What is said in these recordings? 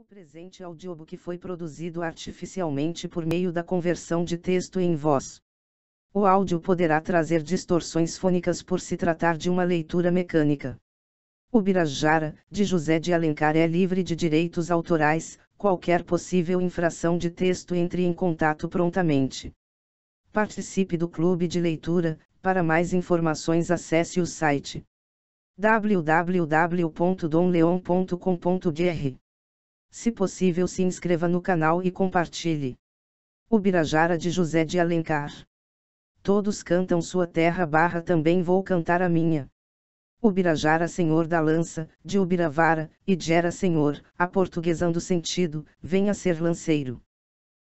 O presente audiobook foi produzido artificialmente por meio da conversão de texto em voz. O áudio poderá trazer distorções fônicas por se tratar de uma leitura mecânica. O Birajara, de José de Alencar é livre de direitos autorais, qualquer possível infração de texto entre em contato prontamente. Participe do clube de leitura, para mais informações acesse o site www.donleon.com.br se possível, se inscreva no canal e compartilhe. Ubirajara de José de Alencar. Todos cantam sua terra barra também vou cantar a minha. Ubirajara Senhor da Lança, de Ubiravara, e Jera, Senhor, a portuguesando sentido, venha ser lanceiro.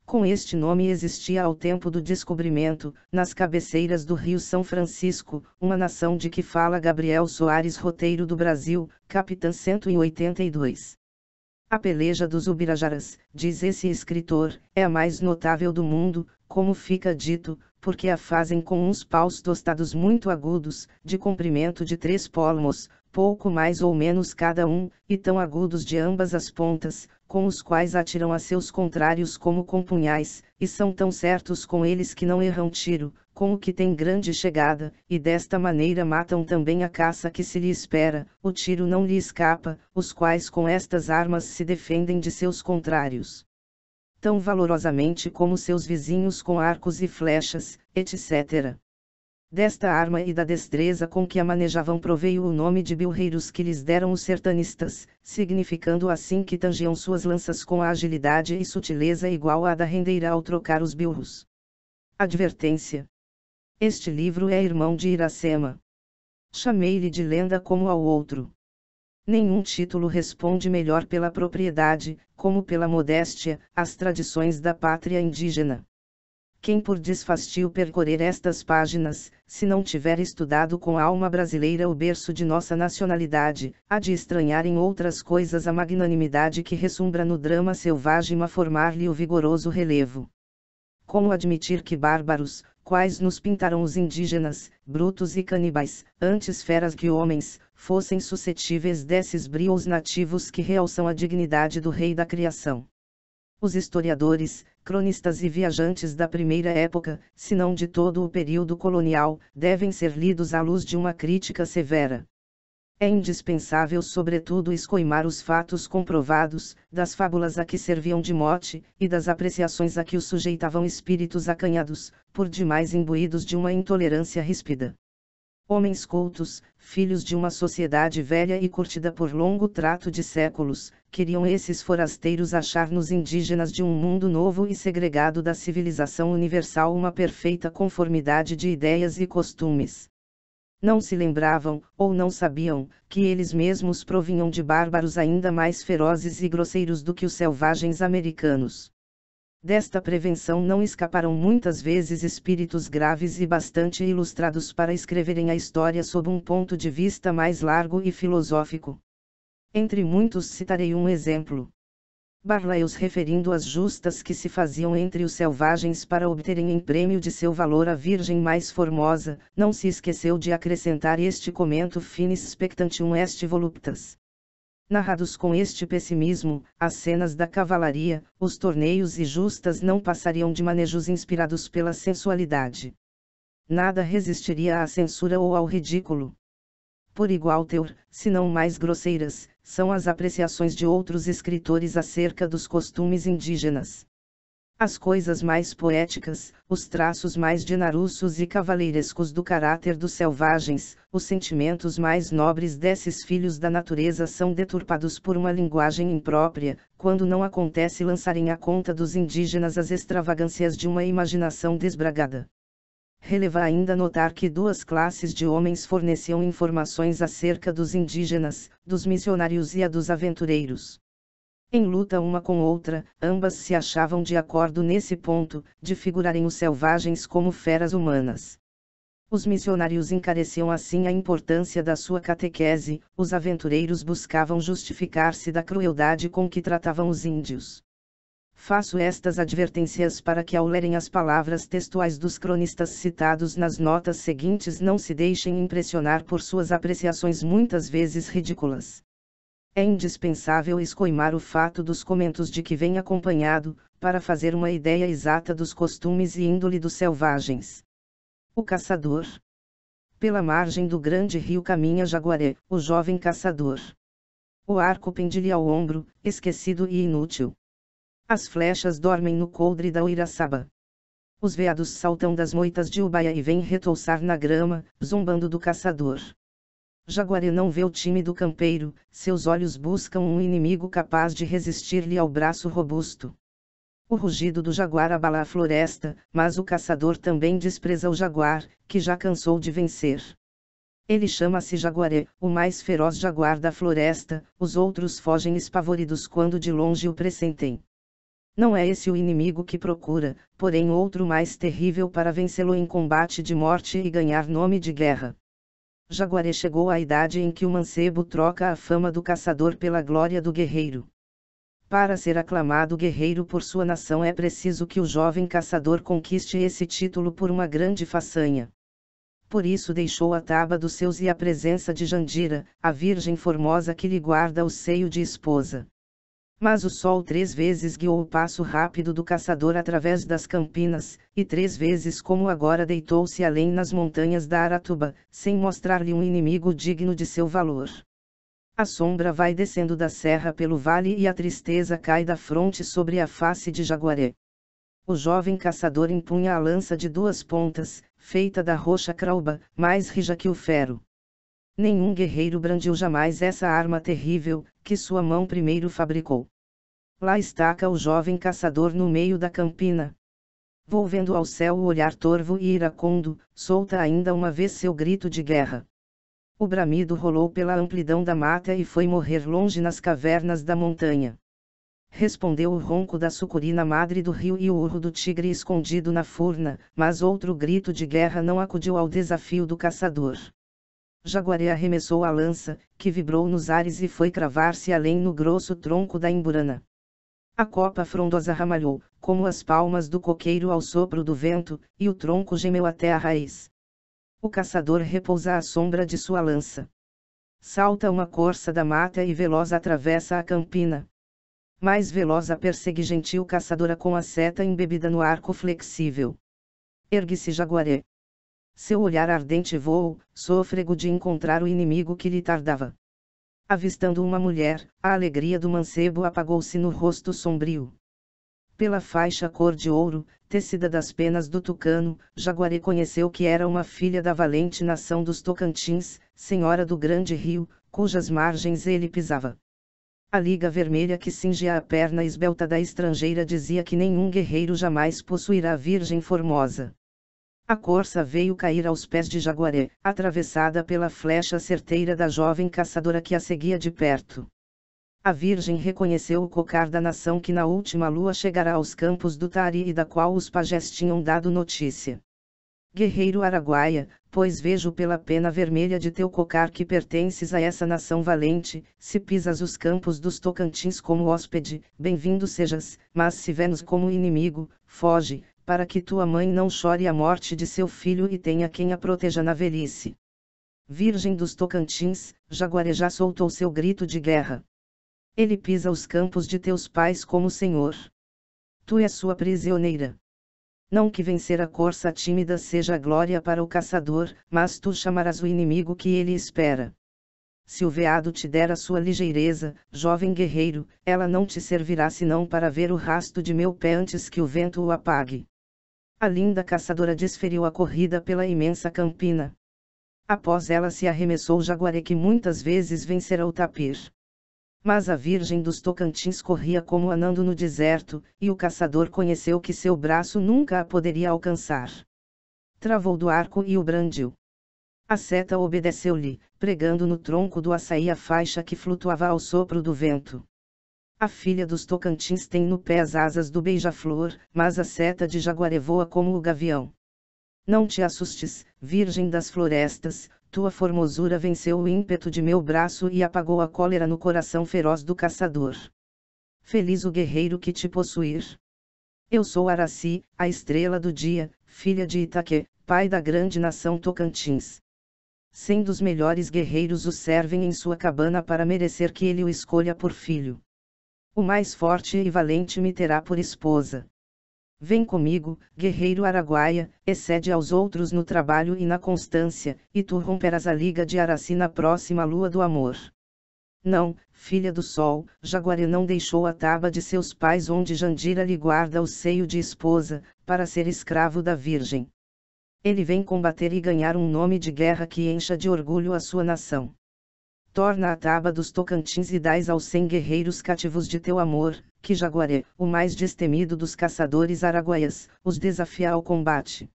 Com este nome existia ao tempo do descobrimento, nas cabeceiras do rio São Francisco, uma nação de que fala Gabriel Soares Roteiro do Brasil, Capitã 182. A peleja dos Ubirajaras, diz esse escritor, é a mais notável do mundo, como fica dito, porque a fazem com uns paus tostados muito agudos, de comprimento de três palmos, pouco mais ou menos cada um, e tão agudos de ambas as pontas, com os quais atiram a seus contrários como com punhais, e são tão certos com eles que não erram tiro, como que têm grande chegada, e desta maneira matam também a caça que se lhe espera, o tiro não lhe escapa, os quais com estas armas se defendem de seus contrários. Tão valorosamente como seus vizinhos com arcos e flechas, etc. Desta arma e da destreza com que a manejavam proveio o nome de bilreiros que lhes deram os sertanistas, significando assim que tangiam suas lanças com a agilidade e sutileza igual à da rendeira ao trocar os bilros. Advertência. Este livro é irmão de Iracema. Chamei-lhe de lenda como ao outro. Nenhum título responde melhor pela propriedade, como pela modéstia, às tradições da pátria indígena. Quem por desfastio percorrer estas páginas, se não tiver estudado com a alma brasileira o berço de nossa nacionalidade, há de estranhar em outras coisas a magnanimidade que ressumbra no drama selvagem a formar-lhe o vigoroso relevo. Como admitir que bárbaros, quais nos pintaram os indígenas, brutos e canibais, antes feras que homens, fossem suscetíveis desses brios nativos que realçam a dignidade do rei da criação. Os historiadores, cronistas e viajantes da primeira época, se não de todo o período colonial, devem ser lidos à luz de uma crítica severa. É indispensável, sobretudo, escoimar os fatos comprovados, das fábulas a que serviam de mote, e das apreciações a que os sujeitavam espíritos acanhados, por demais imbuídos de uma intolerância ríspida homens cultos, filhos de uma sociedade velha e curtida por longo trato de séculos, queriam esses forasteiros achar nos indígenas de um mundo novo e segregado da civilização universal uma perfeita conformidade de ideias e costumes. Não se lembravam, ou não sabiam, que eles mesmos provinham de bárbaros ainda mais ferozes e grosseiros do que os selvagens americanos. Desta prevenção não escaparam muitas vezes espíritos graves e bastante ilustrados para escreverem a história sob um ponto de vista mais largo e filosófico. Entre muitos citarei um exemplo. Barlaeus referindo às justas que se faziam entre os selvagens para obterem em prêmio de seu valor a virgem mais formosa, não se esqueceu de acrescentar este comento finis spectantium est voluptas narrados com este pessimismo, as cenas da cavalaria, os torneios e justas não passariam de manejos inspirados pela sensualidade. Nada resistiria à censura ou ao ridículo. Por igual teor, se não mais grosseiras, são as apreciações de outros escritores acerca dos costumes indígenas. As coisas mais poéticas, os traços mais dinarussos e cavaleirescos do caráter dos selvagens, os sentimentos mais nobres desses filhos da natureza são deturpados por uma linguagem imprópria, quando não acontece lançarem à conta dos indígenas as extravagâncias de uma imaginação desbragada. Releva ainda notar que duas classes de homens forneciam informações acerca dos indígenas, dos missionários e a dos aventureiros. Em luta uma com outra, ambas se achavam de acordo nesse ponto, de figurarem os selvagens como feras humanas. Os missionários encareciam assim a importância da sua catequese, os aventureiros buscavam justificar-se da crueldade com que tratavam os índios. Faço estas advertências para que ao lerem as palavras textuais dos cronistas citados nas notas seguintes não se deixem impressionar por suas apreciações muitas vezes ridículas. É indispensável escoimar o fato dos comentos de que vem acompanhado, para fazer uma ideia exata dos costumes e índole dos selvagens. O caçador. Pela margem do grande rio caminha Jaguaré, o jovem caçador. O arco pende-lhe ao ombro, esquecido e inútil. As flechas dormem no coldre da Uiraçaba. Os veados saltam das moitas de Ubaia e vêm retouçar na grama, zombando do caçador. Jaguaré não vê o time do campeiro, seus olhos buscam um inimigo capaz de resistir-lhe ao braço robusto. O rugido do jaguar abala a floresta, mas o caçador também despreza o jaguar, que já cansou de vencer. Ele chama-se jaguaré, o mais feroz jaguar da floresta, os outros fogem espavoridos quando de longe o pressentem. Não é esse o inimigo que procura, porém outro mais terrível para vencê-lo em combate de morte e ganhar nome de guerra. Jaguaré chegou à idade em que o mancebo troca a fama do caçador pela glória do guerreiro. Para ser aclamado guerreiro por sua nação é preciso que o jovem caçador conquiste esse título por uma grande façanha. Por isso deixou a taba dos seus e a presença de Jandira, a virgem formosa que lhe guarda o seio de esposa. Mas o sol três vezes guiou o passo rápido do caçador através das campinas, e três vezes como agora deitou-se além nas montanhas da Aratuba, sem mostrar-lhe um inimigo digno de seu valor. A sombra vai descendo da serra pelo vale e a tristeza cai da fronte sobre a face de Jaguaré. O jovem caçador empunha a lança de duas pontas, feita da roxa crauba, mais rija que o ferro. Nenhum guerreiro brandiu jamais essa arma terrível, que sua mão primeiro fabricou. Lá estaca o jovem caçador no meio da campina. Volvendo ao céu o olhar torvo e iracundo, solta ainda uma vez seu grito de guerra. O bramido rolou pela amplidão da mata e foi morrer longe nas cavernas da montanha. Respondeu o ronco da sucurina madre do rio e o urro do tigre escondido na furna, mas outro grito de guerra não acudiu ao desafio do caçador. Jaguaré arremessou a lança, que vibrou nos ares e foi cravar-se além no grosso tronco da emburana. A copa frondosa ramalhou, como as palmas do coqueiro ao sopro do vento, e o tronco gemeu até a raiz. O caçador repousa à sombra de sua lança. Salta uma corça da mata e veloz atravessa a campina. Mais veloz a persegue gentil caçadora com a seta embebida no arco flexível. Ergue-se jaguaré, seu olhar ardente voou, sôfrego de encontrar o inimigo que lhe tardava. Avistando uma mulher, a alegria do mancebo apagou-se no rosto sombrio. Pela faixa cor de ouro, tecida das penas do tucano, Jaguaré conheceu que era uma filha da valente nação dos Tocantins, senhora do grande rio, cujas margens ele pisava. A liga vermelha que cingia a perna esbelta da estrangeira dizia que nenhum guerreiro jamais possuirá a Virgem Formosa. A corça veio cair aos pés de Jaguaré, atravessada pela flecha certeira da jovem caçadora que a seguia de perto. A Virgem reconheceu o cocar da nação que na última lua chegará aos campos do Tari e da qual os pajés tinham dado notícia. Guerreiro Araguaia, pois vejo pela pena vermelha de teu cocar que pertences a essa nação valente, se pisas os campos dos Tocantins como hóspede, bem-vindo sejas, mas se vemos como inimigo, foge, para que tua mãe não chore a morte de seu filho e tenha quem a proteja na velhice. Virgem dos Tocantins, Jaguarejá soltou seu grito de guerra. Ele pisa os campos de teus pais como senhor. Tu és sua prisioneira. Não que vencer a corça tímida seja glória para o caçador, mas tu chamarás o inimigo que ele espera. Se o veado te der a sua ligeireza, jovem guerreiro, ela não te servirá senão para ver o rasto de meu pé antes que o vento o apague. A linda caçadora desferiu a corrida pela imensa campina. Após ela se arremessou o jaguaré que muitas vezes vencerá o tapir. Mas a Virgem dos Tocantins corria como anando no deserto, e o caçador conheceu que seu braço nunca a poderia alcançar. Travou do arco e o brandiu. A seta obedeceu-lhe, pregando no tronco do açaí a faixa que flutuava ao sopro do vento. A filha dos Tocantins tem no pé as asas do beija-flor, mas a seta de jaguaré voa como o gavião. Não te assustes, virgem das florestas, tua formosura venceu o ímpeto de meu braço e apagou a cólera no coração feroz do caçador. Feliz o guerreiro que te possuir. Eu sou Araci, a estrela do dia, filha de Itaque, pai da grande nação Tocantins sendo os melhores guerreiros o servem em sua cabana para merecer que ele o escolha por filho o mais forte e valente me terá por esposa. Vem comigo, guerreiro araguaia, excede aos outros no trabalho e na constância, e tu romperás a liga de Araci na próxima lua do amor. Não, filha do sol, Jaguaré não deixou a taba de seus pais onde Jandira lhe guarda o seio de esposa, para ser escravo da Virgem. Ele vem combater e ganhar um nome de guerra que encha de orgulho a sua nação torna a taba dos Tocantins e dais aos cem guerreiros cativos de teu amor, que Jaguaré, o mais destemido dos caçadores araguaias, os desafia ao combate.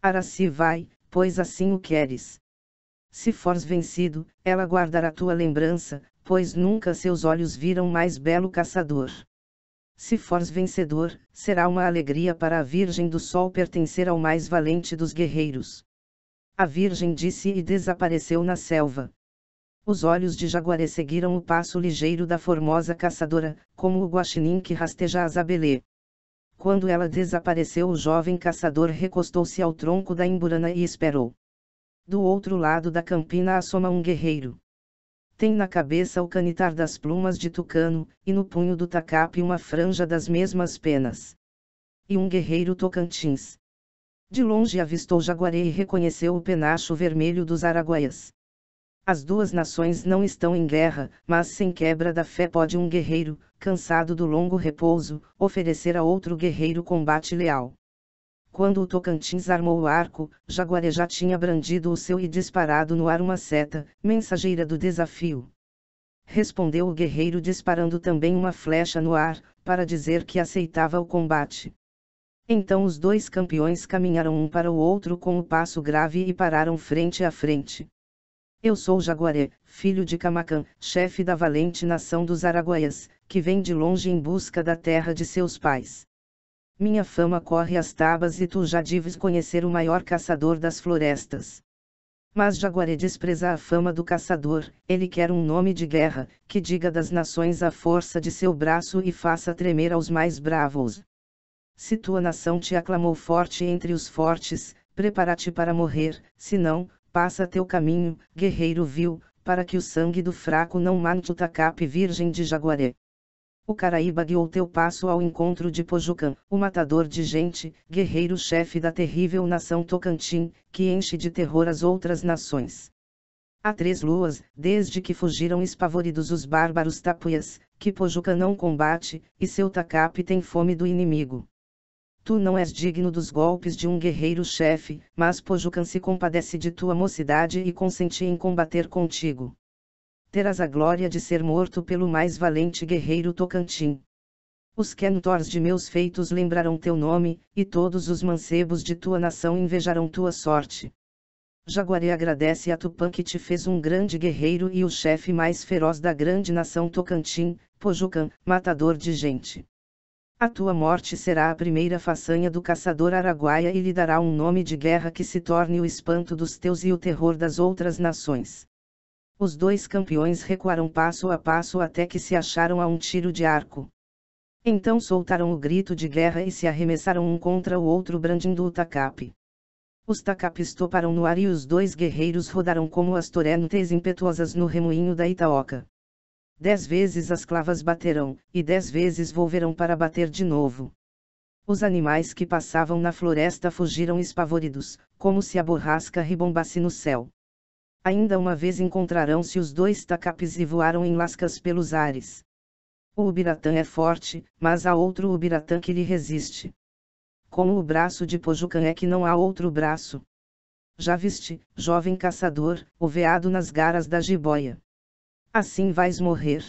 Araci vai, pois assim o queres. Se fores vencido, ela guardará tua lembrança, pois nunca seus olhos viram mais belo caçador. Se fores vencedor, será uma alegria para a Virgem do Sol pertencer ao mais valente dos guerreiros. A Virgem disse e desapareceu na selva. Os olhos de Jaguaré seguiram o passo ligeiro da formosa caçadora, como o guaxinim que rasteja as abelê. Quando ela desapareceu o jovem caçador recostou-se ao tronco da imburana e esperou. Do outro lado da campina assoma um guerreiro. Tem na cabeça o canitar das plumas de tucano, e no punho do tacape uma franja das mesmas penas. E um guerreiro tocantins. De longe avistou Jaguaré e reconheceu o penacho vermelho dos araguaias. As duas nações não estão em guerra, mas sem quebra da fé pode um guerreiro, cansado do longo repouso, oferecer a outro guerreiro combate leal. Quando o Tocantins armou o arco, já tinha brandido o seu e disparado no ar uma seta, mensageira do desafio. Respondeu o guerreiro disparando também uma flecha no ar, para dizer que aceitava o combate. Então os dois campeões caminharam um para o outro com o um passo grave e pararam frente a frente. Eu sou Jaguaré, filho de Camacan, chefe da valente nação dos Araguaias, que vem de longe em busca da terra de seus pais. Minha fama corre às tabas e tu já deves conhecer o maior caçador das florestas. Mas Jaguaré despreza a fama do caçador, ele quer um nome de guerra, que diga das nações a força de seu braço e faça tremer aos mais bravos. Se tua nação te aclamou forte entre os fortes, prepara-te para morrer, senão, Passa teu caminho, guerreiro vil, para que o sangue do fraco não mante o tacape virgem de Jaguaré. O Caraíba guiou teu passo ao encontro de Pojucan, o matador de gente, guerreiro-chefe da terrível nação Tocantim, que enche de terror as outras nações. Há três luas, desde que fugiram espavoridos os bárbaros tapuias, que Pojucan não combate, e seu tacape tem fome do inimigo. Tu não és digno dos golpes de um guerreiro-chefe, mas Pojucan se compadece de tua mocidade e consenti em combater contigo. Terás a glória de ser morto pelo mais valente guerreiro Tocantin. Os Kentors de meus feitos lembrarão teu nome, e todos os mancebos de tua nação invejarão tua sorte. Jaguaré agradece a Tupã que te fez um grande guerreiro e o chefe mais feroz da grande nação Tocantin, Pojucan, matador de gente. A tua morte será a primeira façanha do caçador araguaia e lhe dará um nome de guerra que se torne o espanto dos teus e o terror das outras nações. Os dois campeões recuaram passo a passo até que se acharam a um tiro de arco. Então soltaram o grito de guerra e se arremessaram um contra o outro brandindo o tacape. Os tacapes toparam no ar e os dois guerreiros rodaram como as torrentes impetuosas no remoinho da Itaoca dez vezes as clavas baterão, e dez vezes volverão para bater de novo. Os animais que passavam na floresta fugiram espavoridos, como se a borrasca ribombasse no céu. Ainda uma vez encontrarão-se os dois tacapes e voaram em lascas pelos ares. O Ubiratã é forte, mas há outro Ubiratã que lhe resiste. Como o braço de Pojucan é que não há outro braço. Já viste, jovem caçador, o veado nas garas da jiboia. Assim vais morrer.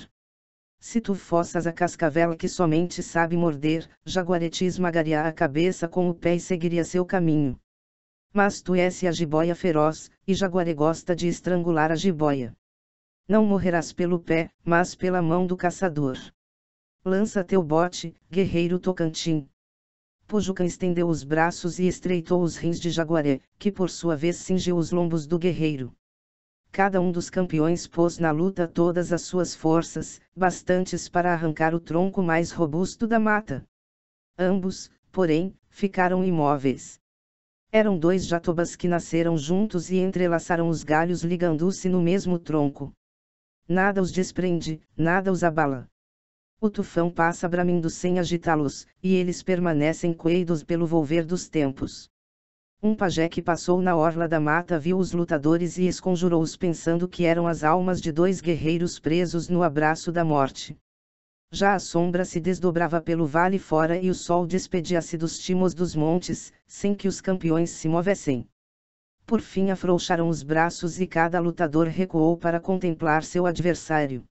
Se tu fossas a cascavela que somente sabe morder, Jaguareti esmagaria a cabeça com o pé e seguiria seu caminho. Mas tu és a jiboia feroz, e Jaguaré gosta de estrangular a jiboia. Não morrerás pelo pé, mas pela mão do caçador. Lança teu bote, guerreiro Tocantim. Pujucan estendeu os braços e estreitou os rins de Jaguaré, que por sua vez cingiu os lombos do guerreiro. Cada um dos campeões pôs na luta todas as suas forças, bastantes para arrancar o tronco mais robusto da mata. Ambos, porém, ficaram imóveis. Eram dois jatobas que nasceram juntos e entrelaçaram os galhos ligando-se no mesmo tronco. Nada os desprende, nada os abala. O tufão passa bramindo sem agitá-los, e eles permanecem coeidos pelo volver dos tempos. Um pajé que passou na orla da mata viu os lutadores e esconjurou-os pensando que eram as almas de dois guerreiros presos no abraço da morte. Já a sombra se desdobrava pelo vale fora e o sol despedia-se dos timos dos montes, sem que os campeões se movessem. Por fim afrouxaram os braços e cada lutador recuou para contemplar seu adversário.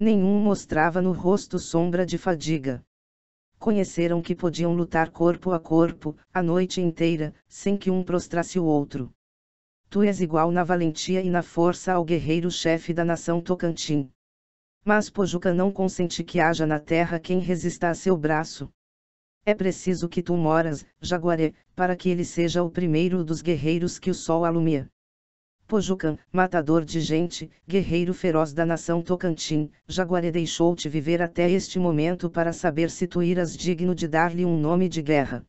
Nenhum mostrava no rosto sombra de fadiga conheceram que podiam lutar corpo a corpo, a noite inteira, sem que um prostrasse o outro. Tu és igual na valentia e na força ao guerreiro-chefe da nação Tocantim. Mas Pojuca não consente que haja na terra quem resista a seu braço. É preciso que tu moras, Jaguaré, para que ele seja o primeiro dos guerreiros que o sol alumia. Pojucan, matador de gente, guerreiro feroz da nação Tocantin, Jaguaré deixou-te viver até este momento para saber se tu irás digno de dar-lhe um nome de guerra.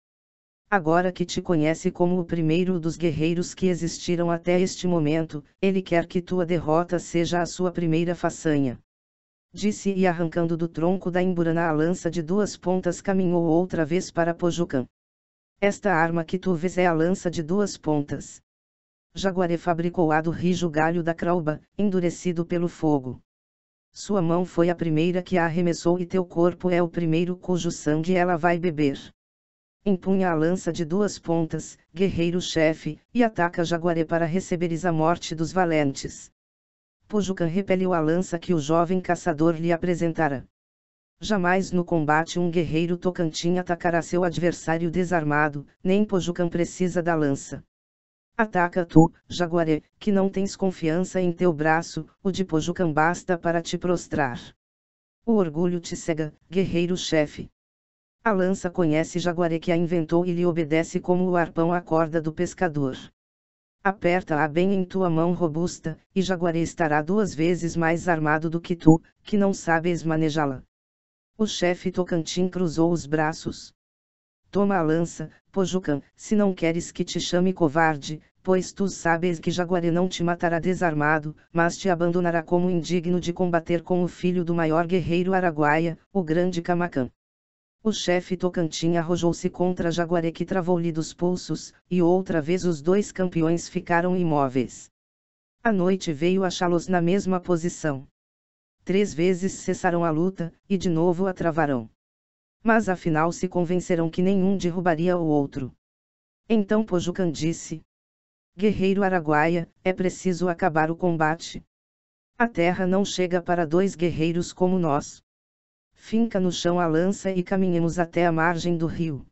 Agora que te conhece como o primeiro dos guerreiros que existiram até este momento, ele quer que tua derrota seja a sua primeira façanha. Disse e arrancando do tronco da emburana a lança de duas pontas caminhou outra vez para Pojucan. Esta arma que tu vês é a lança de duas pontas. Jaguaré fabricou a do rijo galho da crauba, endurecido pelo fogo. Sua mão foi a primeira que a arremessou e teu corpo é o primeiro cujo sangue ela vai beber. Empunha a lança de duas pontas, guerreiro-chefe, e ataca Jaguaré para receberes a morte dos valentes. Pujucan repeliu a lança que o jovem caçador lhe apresentara. Jamais no combate um guerreiro tocantim atacará seu adversário desarmado, nem Pojucan precisa da lança. Ataca tu, jaguaré, que não tens confiança em teu braço, o de Pojucam basta para te prostrar. O orgulho te cega, guerreiro-chefe. A lança conhece jaguaré que a inventou e lhe obedece como o arpão à corda do pescador. Aperta-a bem em tua mão robusta, e jaguaré estará duas vezes mais armado do que tu, que não sabes manejá-la. O chefe Tocantin cruzou os braços. Toma a lança, Pojucan, se não queres que te chame covarde, pois tu sabes que Jaguaré não te matará desarmado, mas te abandonará como indigno de combater com o filho do maior guerreiro araguaia, o grande Camacan. O chefe Tocantin arrojou-se contra Jaguaré que travou-lhe dos pulsos, e outra vez os dois campeões ficaram imóveis. A noite veio achá-los na mesma posição. Três vezes cessaram a luta, e de novo a travarão. Mas afinal se convencerão que nenhum derrubaria o outro. Então Pojucan disse: Guerreiro Araguaia, é preciso acabar o combate. A terra não chega para dois guerreiros como nós. Finca no chão a lança e caminhemos até a margem do rio.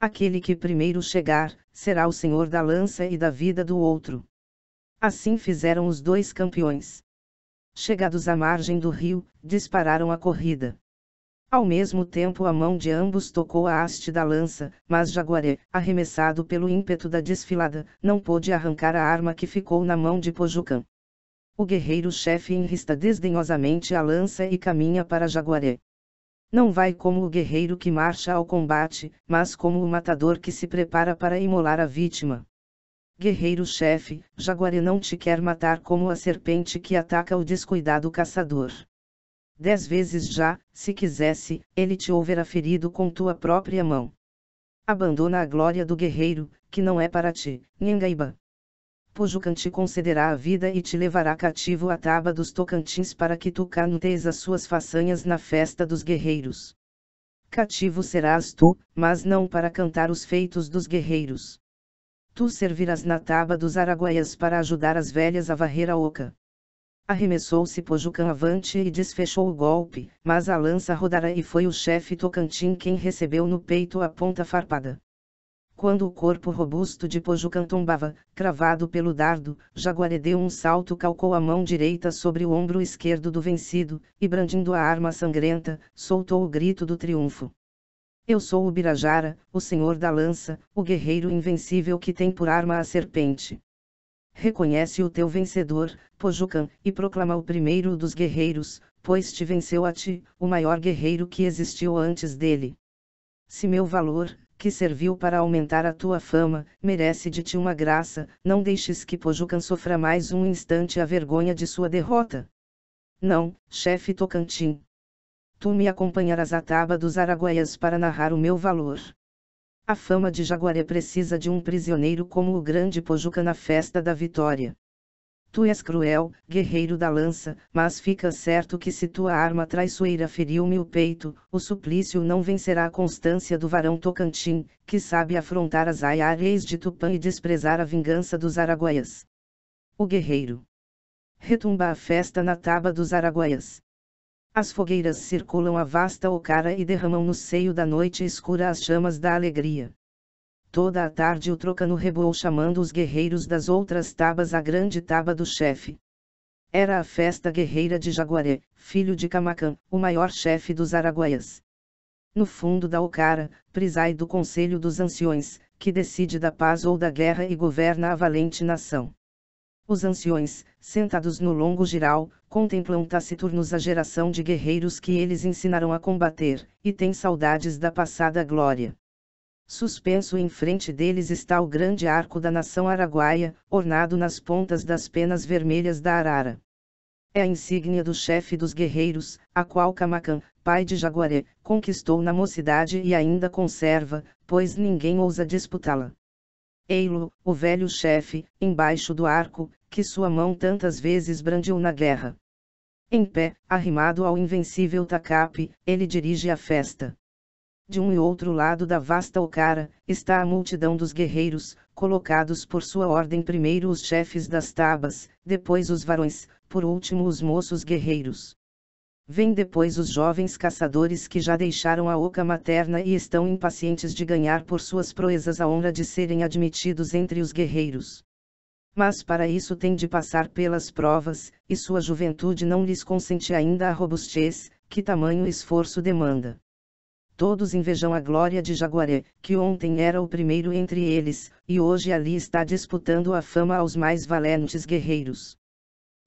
Aquele que primeiro chegar, será o senhor da lança e da vida do outro. Assim fizeram os dois campeões. Chegados à margem do rio, dispararam a corrida. Ao mesmo tempo a mão de ambos tocou a haste da lança, mas Jaguaré, arremessado pelo ímpeto da desfilada, não pôde arrancar a arma que ficou na mão de Pojucan. O guerreiro-chefe enrista desdenhosamente a lança e caminha para Jaguaré. Não vai como o guerreiro que marcha ao combate, mas como o matador que se prepara para imolar a vítima. Guerreiro-chefe, Jaguaré não te quer matar como a serpente que ataca o descuidado caçador dez vezes já, se quisesse, ele te houvera ferido com tua própria mão. Abandona a glória do guerreiro, que não é para ti, Nhangaiba. Pujucan te concederá a vida e te levará cativo à taba dos Tocantins para que tu canteis as suas façanhas na festa dos guerreiros. Cativo serás tu, mas não para cantar os feitos dos guerreiros. Tu servirás na taba dos araguaias para ajudar as velhas a varrer a oca. Arremessou-se Pojucan avante e desfechou o golpe, mas a lança rodara e foi o chefe Tocantin quem recebeu no peito a ponta farpada. Quando o corpo robusto de Pojucan tombava, cravado pelo dardo, Jaguaré deu um salto calcou a mão direita sobre o ombro esquerdo do vencido, e brandindo a arma sangrenta, soltou o grito do triunfo. Eu sou o Birajara, o senhor da lança, o guerreiro invencível que tem por arma a serpente. Reconhece o teu vencedor, Pojucan, e proclama o primeiro dos guerreiros, pois te venceu a ti, o maior guerreiro que existiu antes dele. Se meu valor, que serviu para aumentar a tua fama, merece de ti uma graça, não deixes que Pojucan sofra mais um instante a vergonha de sua derrota. Não, chefe Tocantim. Tu me acompanharás à taba dos Araguaias para narrar o meu valor. A fama de Jaguaré precisa de um prisioneiro como o grande Pojuca na festa da vitória. Tu és cruel, guerreiro da lança, mas fica certo que se tua arma traiçoeira feriu-me o peito, o suplício não vencerá a constância do varão Tocantim, que sabe afrontar as aiareis de Tupã e desprezar a vingança dos araguaias. O guerreiro. Retumba a festa na taba dos araguaias. As fogueiras circulam a vasta ocara e derramam no seio da noite escura as chamas da alegria. Toda a tarde o trocano reboou chamando os guerreiros das outras tabas à grande taba do chefe. Era a festa guerreira de Jaguaré, filho de Camacan, o maior chefe dos Araguaias. No fundo da ocara, prisai do Conselho dos Anciões, que decide da paz ou da guerra e governa a valente nação. Os anciões, sentados no longo giral, contemplam taciturnos a geração de guerreiros que eles ensinaram a combater, e têm saudades da passada glória. Suspenso em frente deles está o grande arco da nação araguaia, ornado nas pontas das penas vermelhas da arara. É a insígnia do chefe dos guerreiros, a qual Camacan, pai de Jaguaré, conquistou na mocidade e ainda conserva, pois ninguém ousa disputá-la. Eilo, o velho chefe, embaixo do arco, que sua mão tantas vezes brandiu na guerra. Em pé, arrimado ao invencível Takape, ele dirige a festa. De um e outro lado da vasta ocara, está a multidão dos guerreiros, colocados por sua ordem primeiro os chefes das tabas, depois os varões, por último os moços guerreiros. Vêm depois os jovens caçadores que já deixaram a oca materna e estão impacientes de ganhar por suas proezas a honra de serem admitidos entre os guerreiros. Mas para isso têm de passar pelas provas, e sua juventude não lhes consente ainda a robustez, que tamanho esforço demanda. Todos invejam a glória de Jaguaré, que ontem era o primeiro entre eles, e hoje ali está disputando a fama aos mais valentes guerreiros.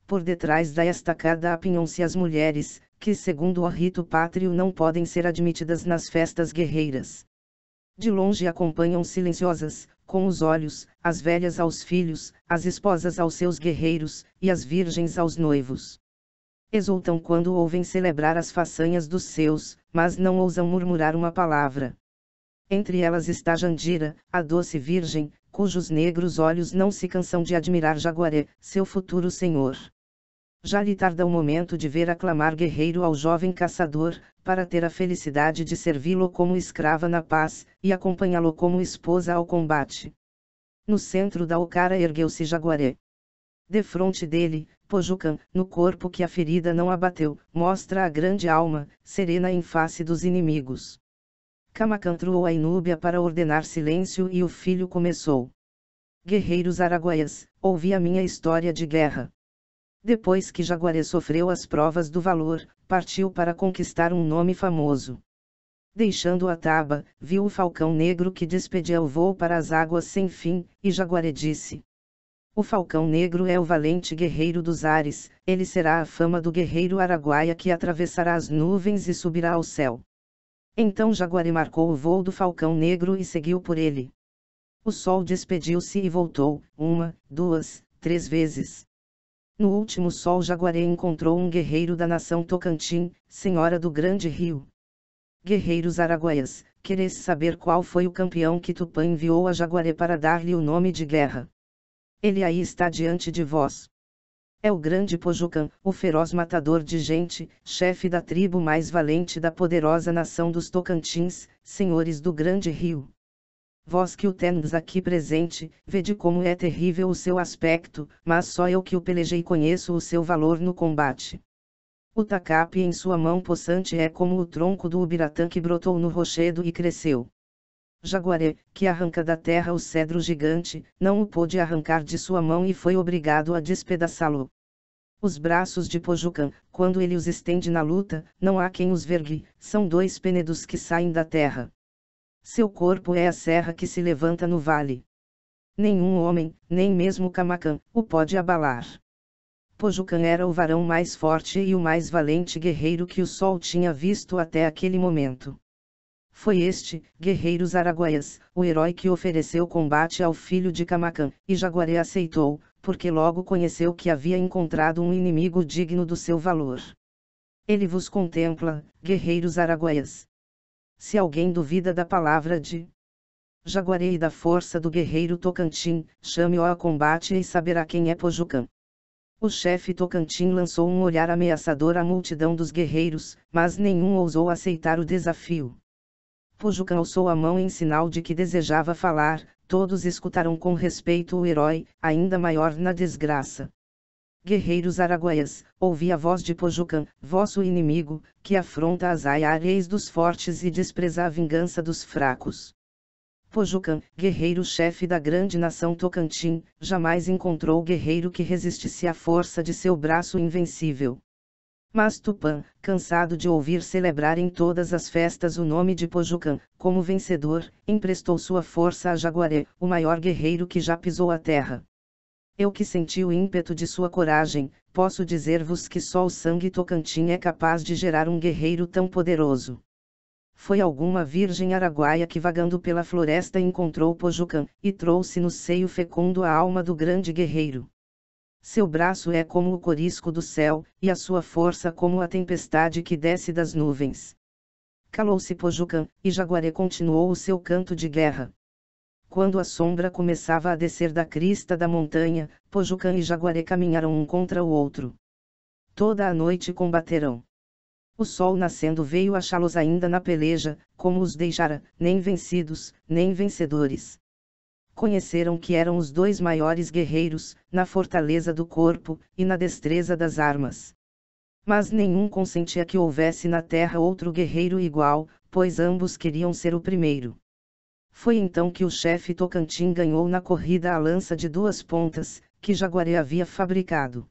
Por detrás da estacada apinham-se as mulheres, que segundo o rito pátrio não podem ser admitidas nas festas guerreiras. De longe acompanham silenciosas, com os olhos, as velhas aos filhos, as esposas aos seus guerreiros, e as virgens aos noivos. Exultam quando ouvem celebrar as façanhas dos seus, mas não ousam murmurar uma palavra. Entre elas está Jandira, a doce virgem, cujos negros olhos não se cansam de admirar Jaguaré, seu futuro senhor já lhe tarda o momento de ver aclamar guerreiro ao jovem caçador, para ter a felicidade de servi-lo como escrava na paz, e acompanhá-lo como esposa ao combate. No centro da Ocara ergueu-se Jaguaré. Defronte dele, Pojucan, no corpo que a ferida não abateu, mostra a grande alma, serena em face dos inimigos. Camacantruou a Inúbia para ordenar silêncio e o filho começou. Guerreiros araguaias, ouvi a minha história de guerra. Depois que Jaguaré sofreu as provas do valor, partiu para conquistar um nome famoso. Deixando a taba, viu o falcão negro que despedia o voo para as águas sem fim, e Jaguaré disse: O falcão negro é o valente guerreiro dos ares, ele será a fama do guerreiro araguaia que atravessará as nuvens e subirá ao céu. Então Jaguaré marcou o voo do falcão negro e seguiu por ele. O sol despediu-se e voltou, uma, duas, três vezes. No último sol Jaguaré encontrou um guerreiro da nação Tocantim, senhora do grande rio. Guerreiros araguaias, queres saber qual foi o campeão que Tupã enviou a Jaguaré para dar-lhe o nome de guerra? Ele aí está diante de vós. É o grande Pojucan, o feroz matador de gente, chefe da tribo mais valente da poderosa nação dos Tocantins, senhores do grande rio vós que o tendes aqui presente, vede como é terrível o seu aspecto, mas só eu que o pelejei conheço o seu valor no combate. O tacape em sua mão possante é como o tronco do ubiratã que brotou no rochedo e cresceu. Jaguaré, que arranca da terra o cedro gigante, não o pôde arrancar de sua mão e foi obrigado a despedaçá-lo. Os braços de Pojucan, quando ele os estende na luta, não há quem os vergue, são dois penedos que saem da terra. Seu corpo é a serra que se levanta no vale. Nenhum homem, nem mesmo Camacan, o pode abalar. Pojucan era o varão mais forte e o mais valente guerreiro que o sol tinha visto até aquele momento. Foi este, guerreiros araguaias, o herói que ofereceu combate ao filho de Camacan, e Jaguaré aceitou, porque logo conheceu que havia encontrado um inimigo digno do seu valor. Ele vos contempla, guerreiros araguaias, se alguém duvida da palavra de Jaguarei e da força do guerreiro Tocantin, chame-o a combate e saberá quem é Pojucan. O chefe Tocantin lançou um olhar ameaçador à multidão dos guerreiros, mas nenhum ousou aceitar o desafio. Pojucan alçou a mão em sinal de que desejava falar, todos escutaram com respeito o herói, ainda maior na desgraça. Guerreiros araguaias, ouvi a voz de Pojucan, vosso inimigo, que afronta as aiareis dos fortes e despreza a vingança dos fracos. Pojucan, guerreiro-chefe da grande nação Tocantim, jamais encontrou guerreiro que resistisse à força de seu braço invencível. Mas Tupã, cansado de ouvir celebrar em todas as festas o nome de Pojucan, como vencedor, emprestou sua força a Jaguaré, o maior guerreiro que já pisou a terra. Eu que senti o ímpeto de sua coragem, posso dizer-vos que só o sangue tocantim é capaz de gerar um guerreiro tão poderoso. Foi alguma virgem araguaia que vagando pela floresta encontrou Pojucan, e trouxe no seio fecundo a alma do grande guerreiro. Seu braço é como o corisco do céu, e a sua força como a tempestade que desce das nuvens. Calou-se Pojucan, e Jaguaré continuou o seu canto de guerra. Quando a sombra começava a descer da crista da montanha, Pojucan e Jaguaré caminharam um contra o outro. Toda a noite combateram. O sol nascendo veio achá-los ainda na peleja, como os deixara, nem vencidos, nem vencedores. Conheceram que eram os dois maiores guerreiros, na fortaleza do corpo, e na destreza das armas. Mas nenhum consentia que houvesse na terra outro guerreiro igual, pois ambos queriam ser o primeiro. Foi então que o chefe Tocantin ganhou na corrida a lança de duas pontas, que Jaguaré havia fabricado.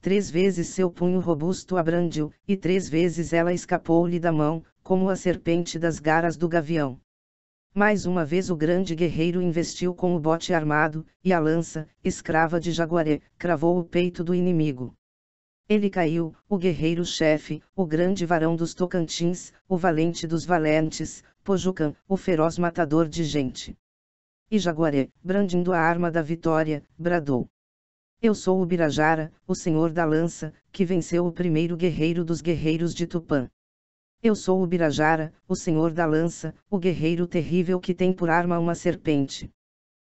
Três vezes seu punho robusto abrandiu, e três vezes ela escapou-lhe da mão, como a serpente das garras do gavião. Mais uma vez o grande guerreiro investiu com o bote armado, e a lança, escrava de Jaguaré, cravou o peito do inimigo. Ele caiu, o guerreiro-chefe, o grande varão dos Tocantins, o valente dos valentes, Pojucan, o feroz matador de gente. E Jaguaré, brandindo a arma da vitória, bradou. Eu sou o Birajara, o senhor da lança, que venceu o primeiro guerreiro dos guerreiros de Tupã. Eu sou o Birajara, o senhor da lança, o guerreiro terrível que tem por arma uma serpente.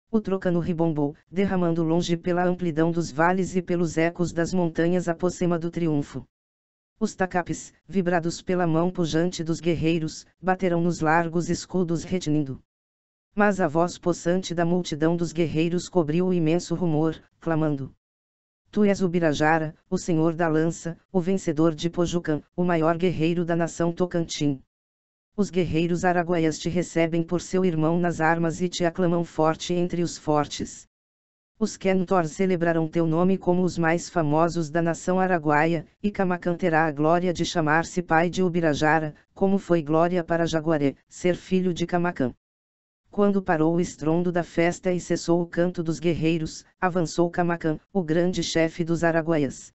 O trocano ribombou, derramando longe pela amplidão dos vales e pelos ecos das montanhas a pocema do triunfo. Os tacapes, vibrados pela mão pujante dos guerreiros, baterão nos largos escudos retinindo. Mas a voz possante da multidão dos guerreiros cobriu o imenso rumor, clamando: Tu és o Birajara, o senhor da lança, o vencedor de Pojucan, o maior guerreiro da nação Tocantim. Os guerreiros araguaias te recebem por seu irmão nas armas e te aclamam forte entre os fortes. Os Kentor celebrarão teu nome como os mais famosos da nação araguaia, e Camacan terá a glória de chamar-se pai de Ubirajara, como foi glória para Jaguaré, ser filho de Camacan. Quando parou o estrondo da festa e cessou o canto dos guerreiros, avançou Camacan, o grande chefe dos araguaias.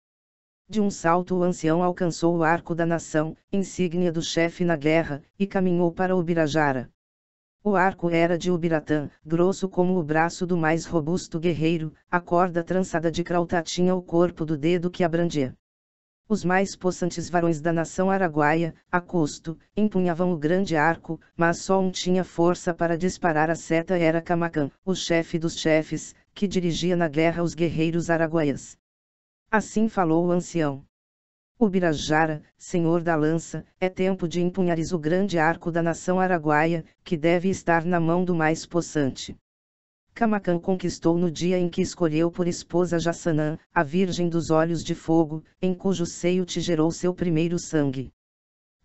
De um salto o ancião alcançou o arco da nação, insígnia do chefe na guerra, e caminhou para Ubirajara. O arco era de ubiratã, grosso como o braço do mais robusto guerreiro, a corda trançada de crauta tinha o corpo do dedo que abrandia. Os mais possantes varões da nação araguaia, a custo, empunhavam o grande arco, mas só um tinha força para disparar a seta era Camacan, o chefe dos chefes, que dirigia na guerra os guerreiros araguaias. Assim falou o ancião. Ubirajara, senhor da lança, é tempo de empunhares o grande arco da nação araguaia, que deve estar na mão do mais possante. Camacan conquistou no dia em que escolheu por esposa Jassanã, a Virgem dos Olhos de Fogo, em cujo seio te gerou seu primeiro sangue.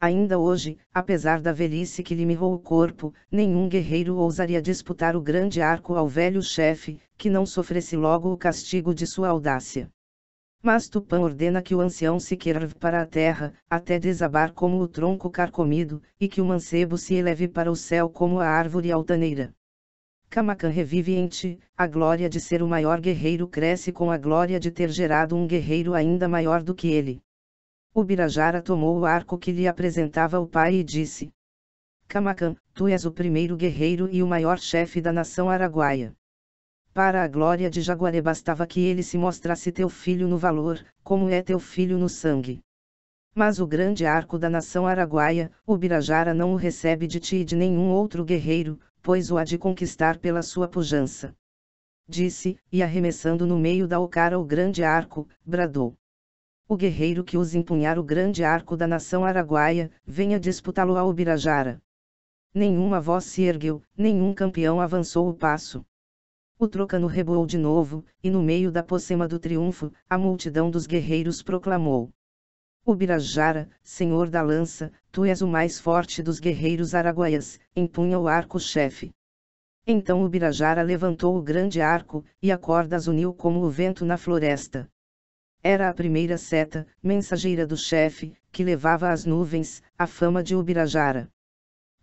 Ainda hoje, apesar da velhice que lhe mirrou o corpo, nenhum guerreiro ousaria disputar o grande arco ao velho chefe, que não sofresse logo o castigo de sua audácia. Mas Tupã ordena que o ancião se querve para a terra, até desabar como o tronco carcomido, e que o mancebo se eleve para o céu como a árvore altaneira. Camacan revive em ti, a glória de ser o maior guerreiro cresce com a glória de ter gerado um guerreiro ainda maior do que ele. O Birajara tomou o arco que lhe apresentava o pai e disse: Camacan, tu és o primeiro guerreiro e o maior chefe da nação araguaia. Para a glória de Jaguaré bastava que ele se mostrasse teu filho no valor, como é teu filho no sangue. Mas o grande arco da nação araguaia, o Birajara não o recebe de ti e de nenhum outro guerreiro, pois o há de conquistar pela sua pujança. Disse, e arremessando no meio da ocara o grande arco, bradou. O guerreiro que os empunhar o grande arco da nação araguaia, venha disputá-lo ao Birajara. Nenhuma voz se ergueu, nenhum campeão avançou o passo. O trocano reboou de novo, e no meio da pocema do triunfo, a multidão dos guerreiros proclamou. O Birajara, senhor da lança, tu és o mais forte dos guerreiros araguaias, empunha o arco-chefe. Então o Birajara levantou o grande arco, e a corda as uniu como o vento na floresta. Era a primeira seta, mensageira do chefe, que levava às nuvens, a fama de Ubirajara.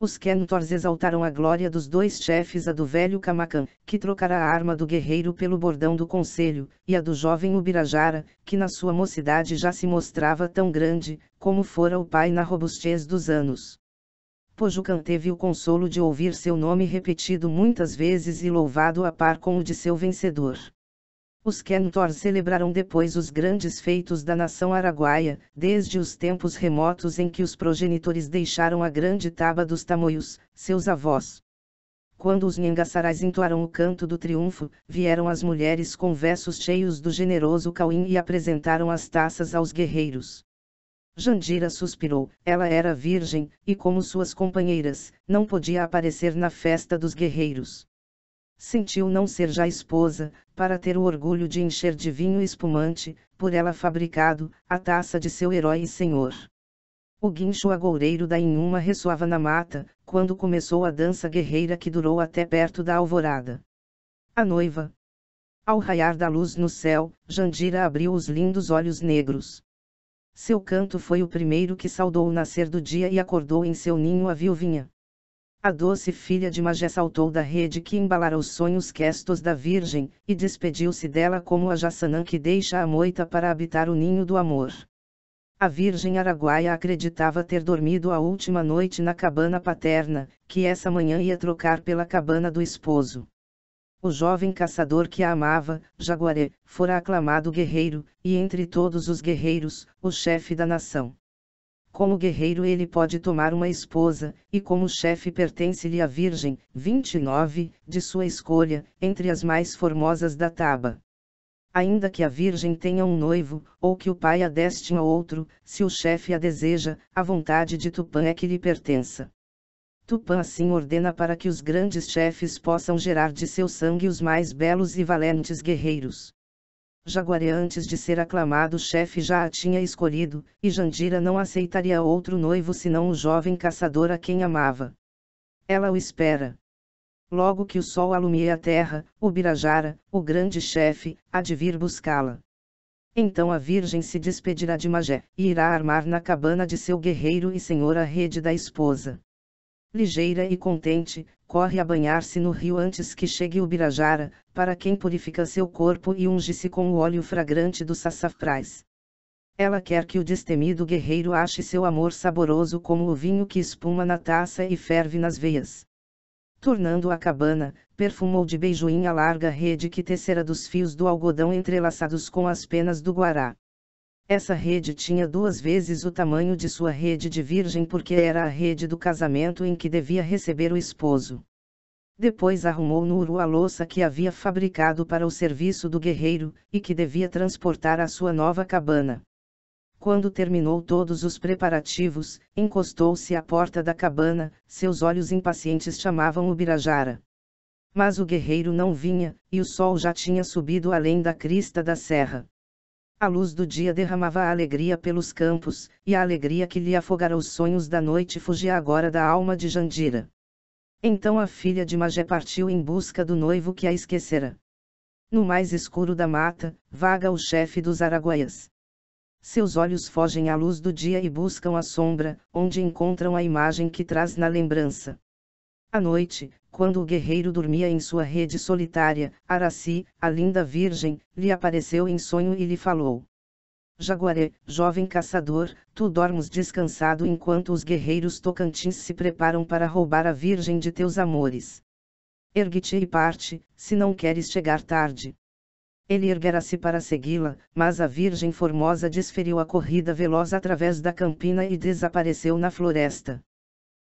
Os Kentors exaltaram a glória dos dois chefes, a do velho Kamakan, que trocara a arma do guerreiro pelo bordão do conselho, e a do jovem Ubirajara, que na sua mocidade já se mostrava tão grande, como fora o pai na robustez dos anos. Pojucan teve o consolo de ouvir seu nome repetido muitas vezes e louvado a par com o de seu vencedor. Os Kentor celebraram depois os grandes feitos da nação araguaia, desde os tempos remotos em que os progenitores deixaram a grande taba dos tamoios, seus avós. Quando os Nhangaçarais entoaram o canto do triunfo, vieram as mulheres com versos cheios do generoso Cauim e apresentaram as taças aos guerreiros. Jandira suspirou, ela era virgem, e como suas companheiras, não podia aparecer na festa dos guerreiros sentiu não ser já esposa, para ter o orgulho de encher de vinho espumante, por ela fabricado, a taça de seu herói e senhor. O guincho agoureiro da inhuma ressoava na mata, quando começou a dança guerreira que durou até perto da alvorada. A noiva. Ao raiar da luz no céu, Jandira abriu os lindos olhos negros. Seu canto foi o primeiro que saudou o nascer do dia e acordou em seu ninho a viuvinha. A doce filha de Magé saltou da rede que embalara os sonhos questos da Virgem, e despediu-se dela como a jaçanã que deixa a moita para habitar o ninho do amor. A Virgem Araguaia acreditava ter dormido a última noite na cabana paterna, que essa manhã ia trocar pela cabana do esposo. O jovem caçador que a amava, Jaguaré, fora aclamado guerreiro, e entre todos os guerreiros, o chefe da nação. Como guerreiro ele pode tomar uma esposa, e como chefe pertence-lhe a Virgem, 29, de sua escolha, entre as mais formosas da Taba. Ainda que a Virgem tenha um noivo, ou que o pai a deste a outro, se o chefe a deseja, a vontade de Tupã é que lhe pertença. Tupã assim ordena para que os grandes chefes possam gerar de seu sangue os mais belos e valentes guerreiros. Jaguaré antes de ser aclamado chefe já a tinha escolhido, e Jandira não aceitaria outro noivo senão o jovem caçador a quem amava. Ela o espera. Logo que o sol alumie a terra, o Birajara, o grande chefe, há de vir buscá-la. Então a virgem se despedirá de Magé, e irá armar na cabana de seu guerreiro e senhor a rede da esposa. Ligeira e contente, corre a banhar-se no rio antes que chegue o Birajara, para quem purifica seu corpo e unge-se com o óleo fragrante do sassafrás. Ela quer que o destemido guerreiro ache seu amor saboroso como o vinho que espuma na taça e ferve nas veias. Tornando a cabana, perfumou de beijoinha a larga rede que tecera dos fios do algodão entrelaçados com as penas do guará. Essa rede tinha duas vezes o tamanho de sua rede de virgem porque era a rede do casamento em que devia receber o esposo. Depois arrumou no Uru a louça que havia fabricado para o serviço do guerreiro, e que devia transportar à sua nova cabana. Quando terminou todos os preparativos, encostou-se à porta da cabana, seus olhos impacientes chamavam o Birajara. Mas o guerreiro não vinha, e o sol já tinha subido além da crista da serra. A luz do dia derramava a alegria pelos campos, e a alegria que lhe afogara os sonhos da noite fugia agora da alma de Jandira. Então a filha de Magé partiu em busca do noivo que a esquecera. No mais escuro da mata, vaga o chefe dos Araguaias. Seus olhos fogem à luz do dia e buscam a sombra, onde encontram a imagem que traz na lembrança. À noite, quando o guerreiro dormia em sua rede solitária, Araci, a linda virgem, lhe apareceu em sonho e lhe falou. Jaguaré, jovem caçador, tu dormes descansado enquanto os guerreiros tocantins se preparam para roubar a virgem de teus amores. Ergue-te e parte, se não queres chegar tarde. Ele erguera-se para segui-la, mas a virgem formosa desferiu a corrida veloz através da campina e desapareceu na floresta.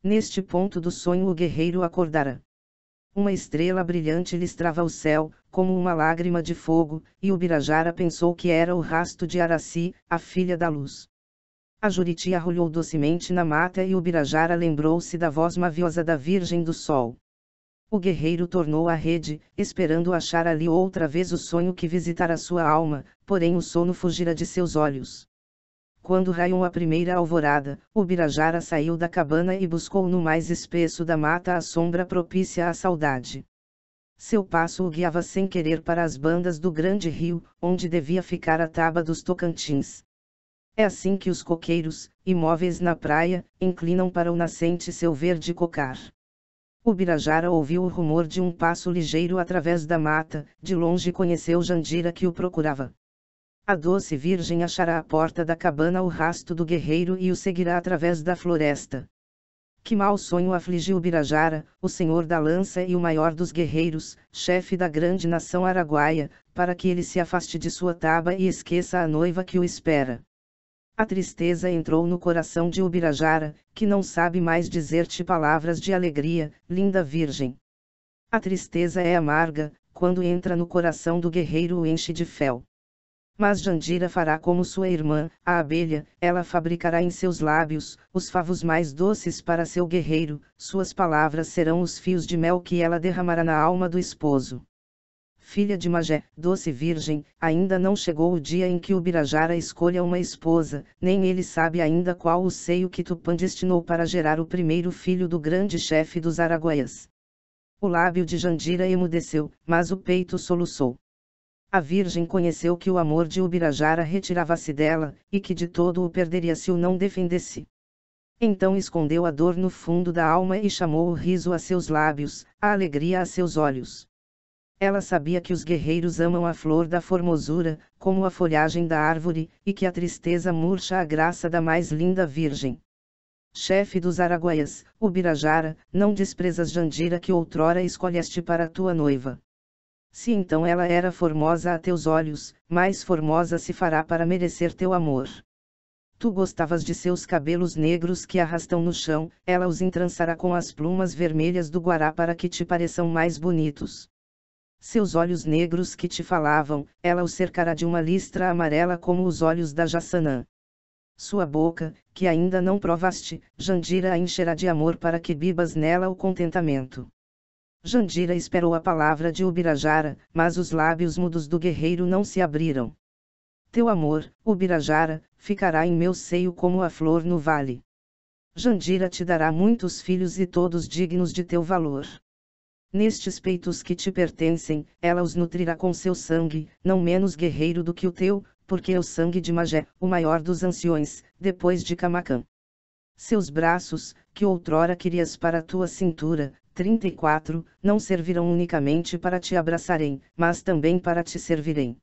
Neste ponto do sonho o guerreiro acordara. Uma estrela brilhante listrava o céu, como uma lágrima de fogo, e o Birajara pensou que era o rasto de Araci, a filha da luz. A Juriti arrulhou docemente na mata e o Birajara lembrou-se da voz maviosa da Virgem do Sol. O guerreiro tornou a rede, esperando achar ali outra vez o sonho que visitara sua alma, porém o sono fugira de seus olhos. Quando raiou a primeira alvorada, o Birajara saiu da cabana e buscou no mais espesso da mata a sombra propícia à saudade. Seu passo o guiava sem querer para as bandas do grande rio, onde devia ficar a taba dos Tocantins. É assim que os coqueiros, imóveis na praia, inclinam para o nascente seu verde cocar. O Birajara ouviu o rumor de um passo ligeiro através da mata, de longe conheceu Jandira que o procurava. A doce virgem achará à porta da cabana o rasto do guerreiro e o seguirá através da floresta. Que mau sonho afligiu Birajara, o senhor da lança e o maior dos guerreiros, chefe da grande nação araguaia, para que ele se afaste de sua taba e esqueça a noiva que o espera. A tristeza entrou no coração de Ubirajara, que não sabe mais dizer-te palavras de alegria, linda virgem. A tristeza é amarga, quando entra no coração do guerreiro o enche de fel. Mas Jandira fará como sua irmã, a abelha, ela fabricará em seus lábios os favos mais doces para seu guerreiro, suas palavras serão os fios de mel que ela derramará na alma do esposo. Filha de Magé, doce virgem, ainda não chegou o dia em que o Birajara escolha uma esposa, nem ele sabe ainda qual o seio que Tupã destinou para gerar o primeiro filho do grande chefe dos Araguaias. O lábio de Jandira emudeceu, mas o peito soluçou a Virgem conheceu que o amor de Ubirajara retirava-se dela, e que de todo o perderia se o não defendesse. Então escondeu a dor no fundo da alma e chamou o riso a seus lábios, a alegria a seus olhos. Ela sabia que os guerreiros amam a flor da formosura, como a folhagem da árvore, e que a tristeza murcha a graça da mais linda Virgem. Chefe dos Araguaias, Ubirajara, não desprezas Jandira que outrora escolheste para tua noiva se então ela era formosa a teus olhos, mais formosa se fará para merecer teu amor. Tu gostavas de seus cabelos negros que arrastam no chão, ela os entrançará com as plumas vermelhas do guará para que te pareçam mais bonitos. Seus olhos negros que te falavam, ela os cercará de uma listra amarela como os olhos da Jassanã. Sua boca, que ainda não provaste, Jandira a encherá de amor para que bibas nela o contentamento. Jandira esperou a palavra de Ubirajara, mas os lábios mudos do guerreiro não se abriram. Teu amor, Ubirajara, ficará em meu seio como a flor no vale. Jandira te dará muitos filhos e todos dignos de teu valor. Nestes peitos que te pertencem, ela os nutrirá com seu sangue, não menos guerreiro do que o teu, porque é o sangue de Magé, o maior dos anciões, depois de Camacã. Seus braços, que outrora querias para tua cintura, 34, não servirão unicamente para te abraçarem, mas também para te servirem.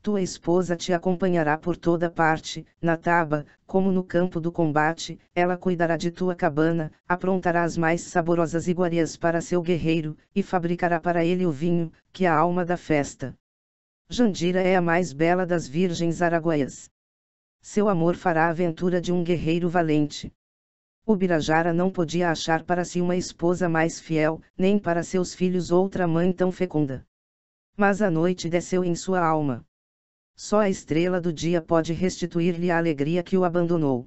Tua esposa te acompanhará por toda parte, na taba, como no campo do combate, ela cuidará de tua cabana, aprontará as mais saborosas iguarias para seu guerreiro, e fabricará para ele o vinho, que é a alma da festa. Jandira é a mais bela das virgens araguaias. Seu amor fará a aventura de um guerreiro valente. Ubirajara não podia achar para si uma esposa mais fiel, nem para seus filhos outra mãe tão fecunda. Mas a noite desceu em sua alma. Só a estrela do dia pode restituir-lhe a alegria que o abandonou.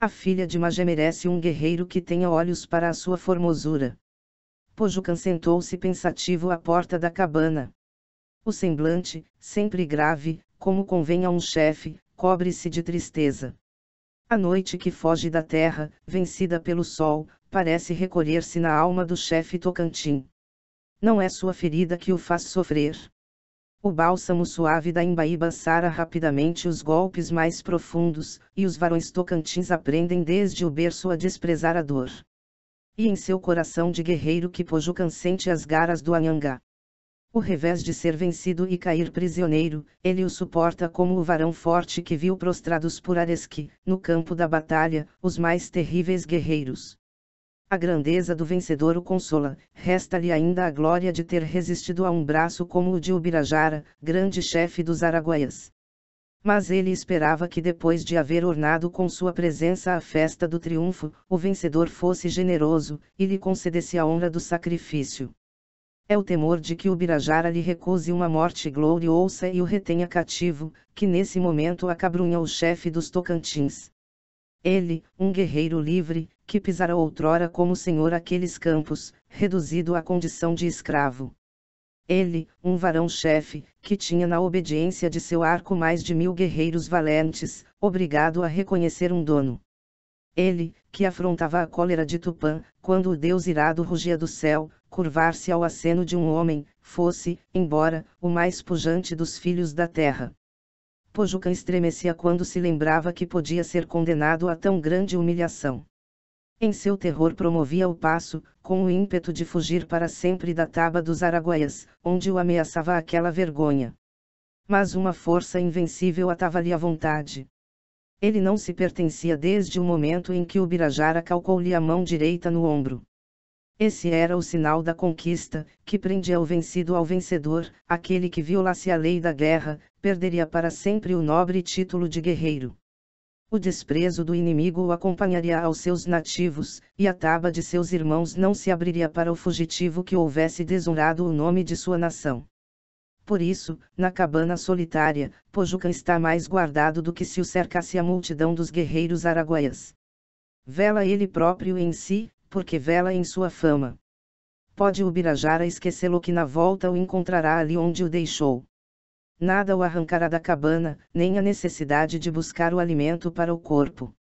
A filha de Magé merece um guerreiro que tenha olhos para a sua formosura. Pojucan sentou-se pensativo à porta da cabana. O semblante, sempre grave, como convém a um chefe, cobre-se de tristeza. A noite que foge da terra, vencida pelo sol, parece recolher-se na alma do chefe tocantin. Não é sua ferida que o faz sofrer. O bálsamo suave da Imbaíba sara rapidamente os golpes mais profundos, e os varões tocantins aprendem desde o berço a desprezar a dor. E em seu coração de guerreiro que Pojucan sente as garas do Anhangá. O revés de ser vencido e cair prisioneiro, ele o suporta como o varão forte que viu prostrados por Aresque, no campo da batalha, os mais terríveis guerreiros. A grandeza do vencedor o consola, resta-lhe ainda a glória de ter resistido a um braço como o de Ubirajara, grande chefe dos Araguaias. Mas ele esperava que depois de haver ornado com sua presença a festa do triunfo, o vencedor fosse generoso, e lhe concedesse a honra do sacrifício. É o temor de que o Birajara lhe recuse uma morte gloriosa e o retenha cativo, que nesse momento acabrunha o chefe dos Tocantins. Ele, um guerreiro livre, que pisara outrora como senhor aqueles campos, reduzido à condição de escravo. Ele, um varão-chefe, que tinha na obediência de seu arco mais de mil guerreiros valentes, obrigado a reconhecer um dono. Ele, que afrontava a cólera de Tupã, quando o deus irado rugia do céu, curvar-se ao aceno de um homem, fosse, embora, o mais pujante dos filhos da terra. Pojucan estremecia quando se lembrava que podia ser condenado a tão grande humilhação. Em seu terror promovia o passo, com o ímpeto de fugir para sempre da taba dos araguaias, onde o ameaçava aquela vergonha. Mas uma força invencível atava-lhe a vontade. Ele não se pertencia desde o momento em que o Birajara calcou-lhe a mão direita no ombro. Esse era o sinal da conquista, que prendia o vencido ao vencedor, aquele que violasse a lei da guerra, perderia para sempre o nobre título de guerreiro. O desprezo do inimigo o acompanharia aos seus nativos, e a taba de seus irmãos não se abriria para o fugitivo que houvesse desonrado o nome de sua nação. Por isso, na cabana solitária, Pojuca está mais guardado do que se o cercasse a multidão dos guerreiros araguaias. Vela ele próprio em si, porque vela em sua fama. Pode o Birajara esquecê-lo que na volta o encontrará ali onde o deixou. Nada o arrancará da cabana, nem a necessidade de buscar o alimento para o corpo.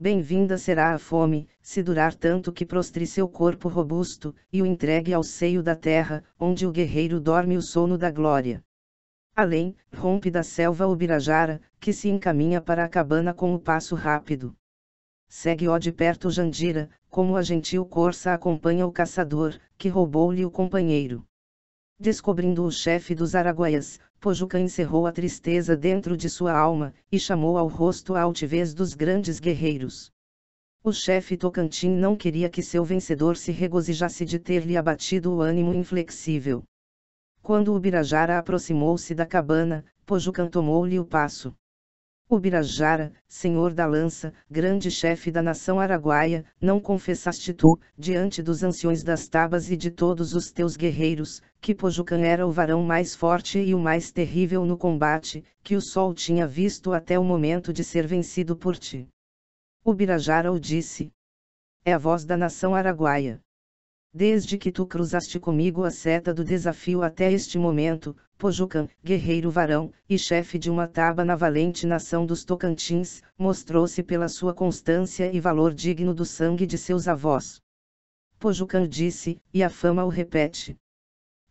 Bem-vinda será a fome, se durar tanto que prostre seu corpo robusto, e o entregue ao seio da terra, onde o guerreiro dorme o sono da glória. Além, rompe da selva o Birajara, que se encaminha para a cabana com o passo rápido segue-o de perto Jandira, como a gentil corça acompanha o caçador, que roubou-lhe o companheiro. Descobrindo o chefe dos araguaias, Pojuca encerrou a tristeza dentro de sua alma, e chamou ao rosto a altivez dos grandes guerreiros. O chefe Tocantin não queria que seu vencedor se regozijasse de ter-lhe abatido o ânimo inflexível. Quando o Birajara aproximou-se da cabana, Pojucan tomou-lhe o passo. Ubirajara, senhor da lança, grande chefe da nação araguaia, não confessaste tu, diante dos anciões das tabas e de todos os teus guerreiros, que Pojucan era o varão mais forte e o mais terrível no combate, que o sol tinha visto até o momento de ser vencido por ti. Ubirajara o disse. É a voz da nação araguaia desde que tu cruzaste comigo a seta do desafio até este momento, Pojucan, guerreiro varão, e chefe de uma taba na valente nação dos Tocantins, mostrou-se pela sua constância e valor digno do sangue de seus avós. Pojucan disse, e a fama o repete.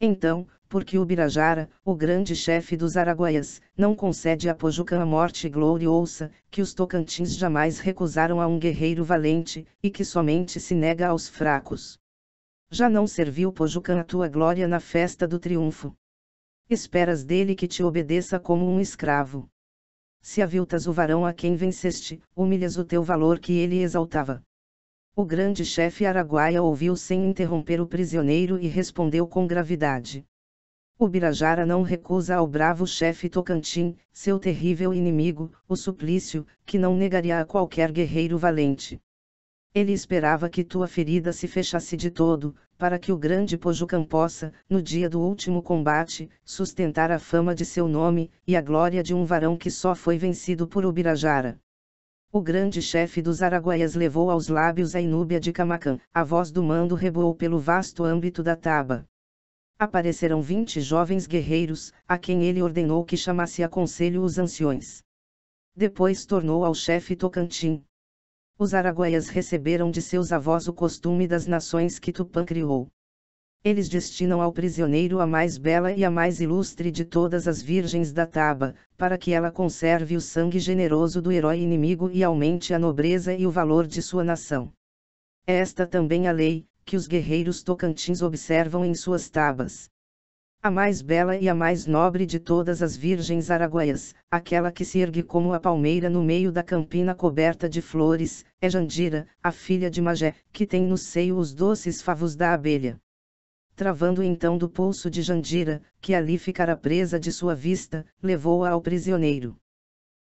Então, porque Birajara, o grande chefe dos Araguaias, não concede a Pojucan a morte gloriosa, que os Tocantins jamais recusaram a um guerreiro valente, e que somente se nega aos fracos já não serviu Pojucan a tua glória na festa do triunfo. Esperas dele que te obedeça como um escravo. Se aviltas o varão a quem venceste, humilhas o teu valor que ele exaltava. O grande chefe araguaia ouviu sem interromper o prisioneiro e respondeu com gravidade. O Birajara não recusa ao bravo chefe Tocantim, seu terrível inimigo, o suplício, que não negaria a qualquer guerreiro valente. Ele esperava que tua ferida se fechasse de todo, para que o grande Pojucan possa, no dia do último combate, sustentar a fama de seu nome, e a glória de um varão que só foi vencido por Ubirajara. O grande chefe dos Araguaias levou aos lábios a inúbia de Camacan, a voz do mando reboou pelo vasto âmbito da taba. Apareceram vinte jovens guerreiros, a quem ele ordenou que chamasse a conselho os anciões. Depois tornou ao chefe Tocantim, os araguaias receberam de seus avós o costume das nações que Tupã criou. Eles destinam ao prisioneiro a mais bela e a mais ilustre de todas as virgens da Taba, para que ela conserve o sangue generoso do herói inimigo e aumente a nobreza e o valor de sua nação. esta também é a lei, que os guerreiros tocantins observam em suas tabas a mais bela e a mais nobre de todas as virgens araguaias, aquela que se ergue como a palmeira no meio da campina coberta de flores, é Jandira, a filha de Magé, que tem no seio os doces favos da abelha. Travando então do pulso de Jandira, que ali ficara presa de sua vista, levou-a ao prisioneiro.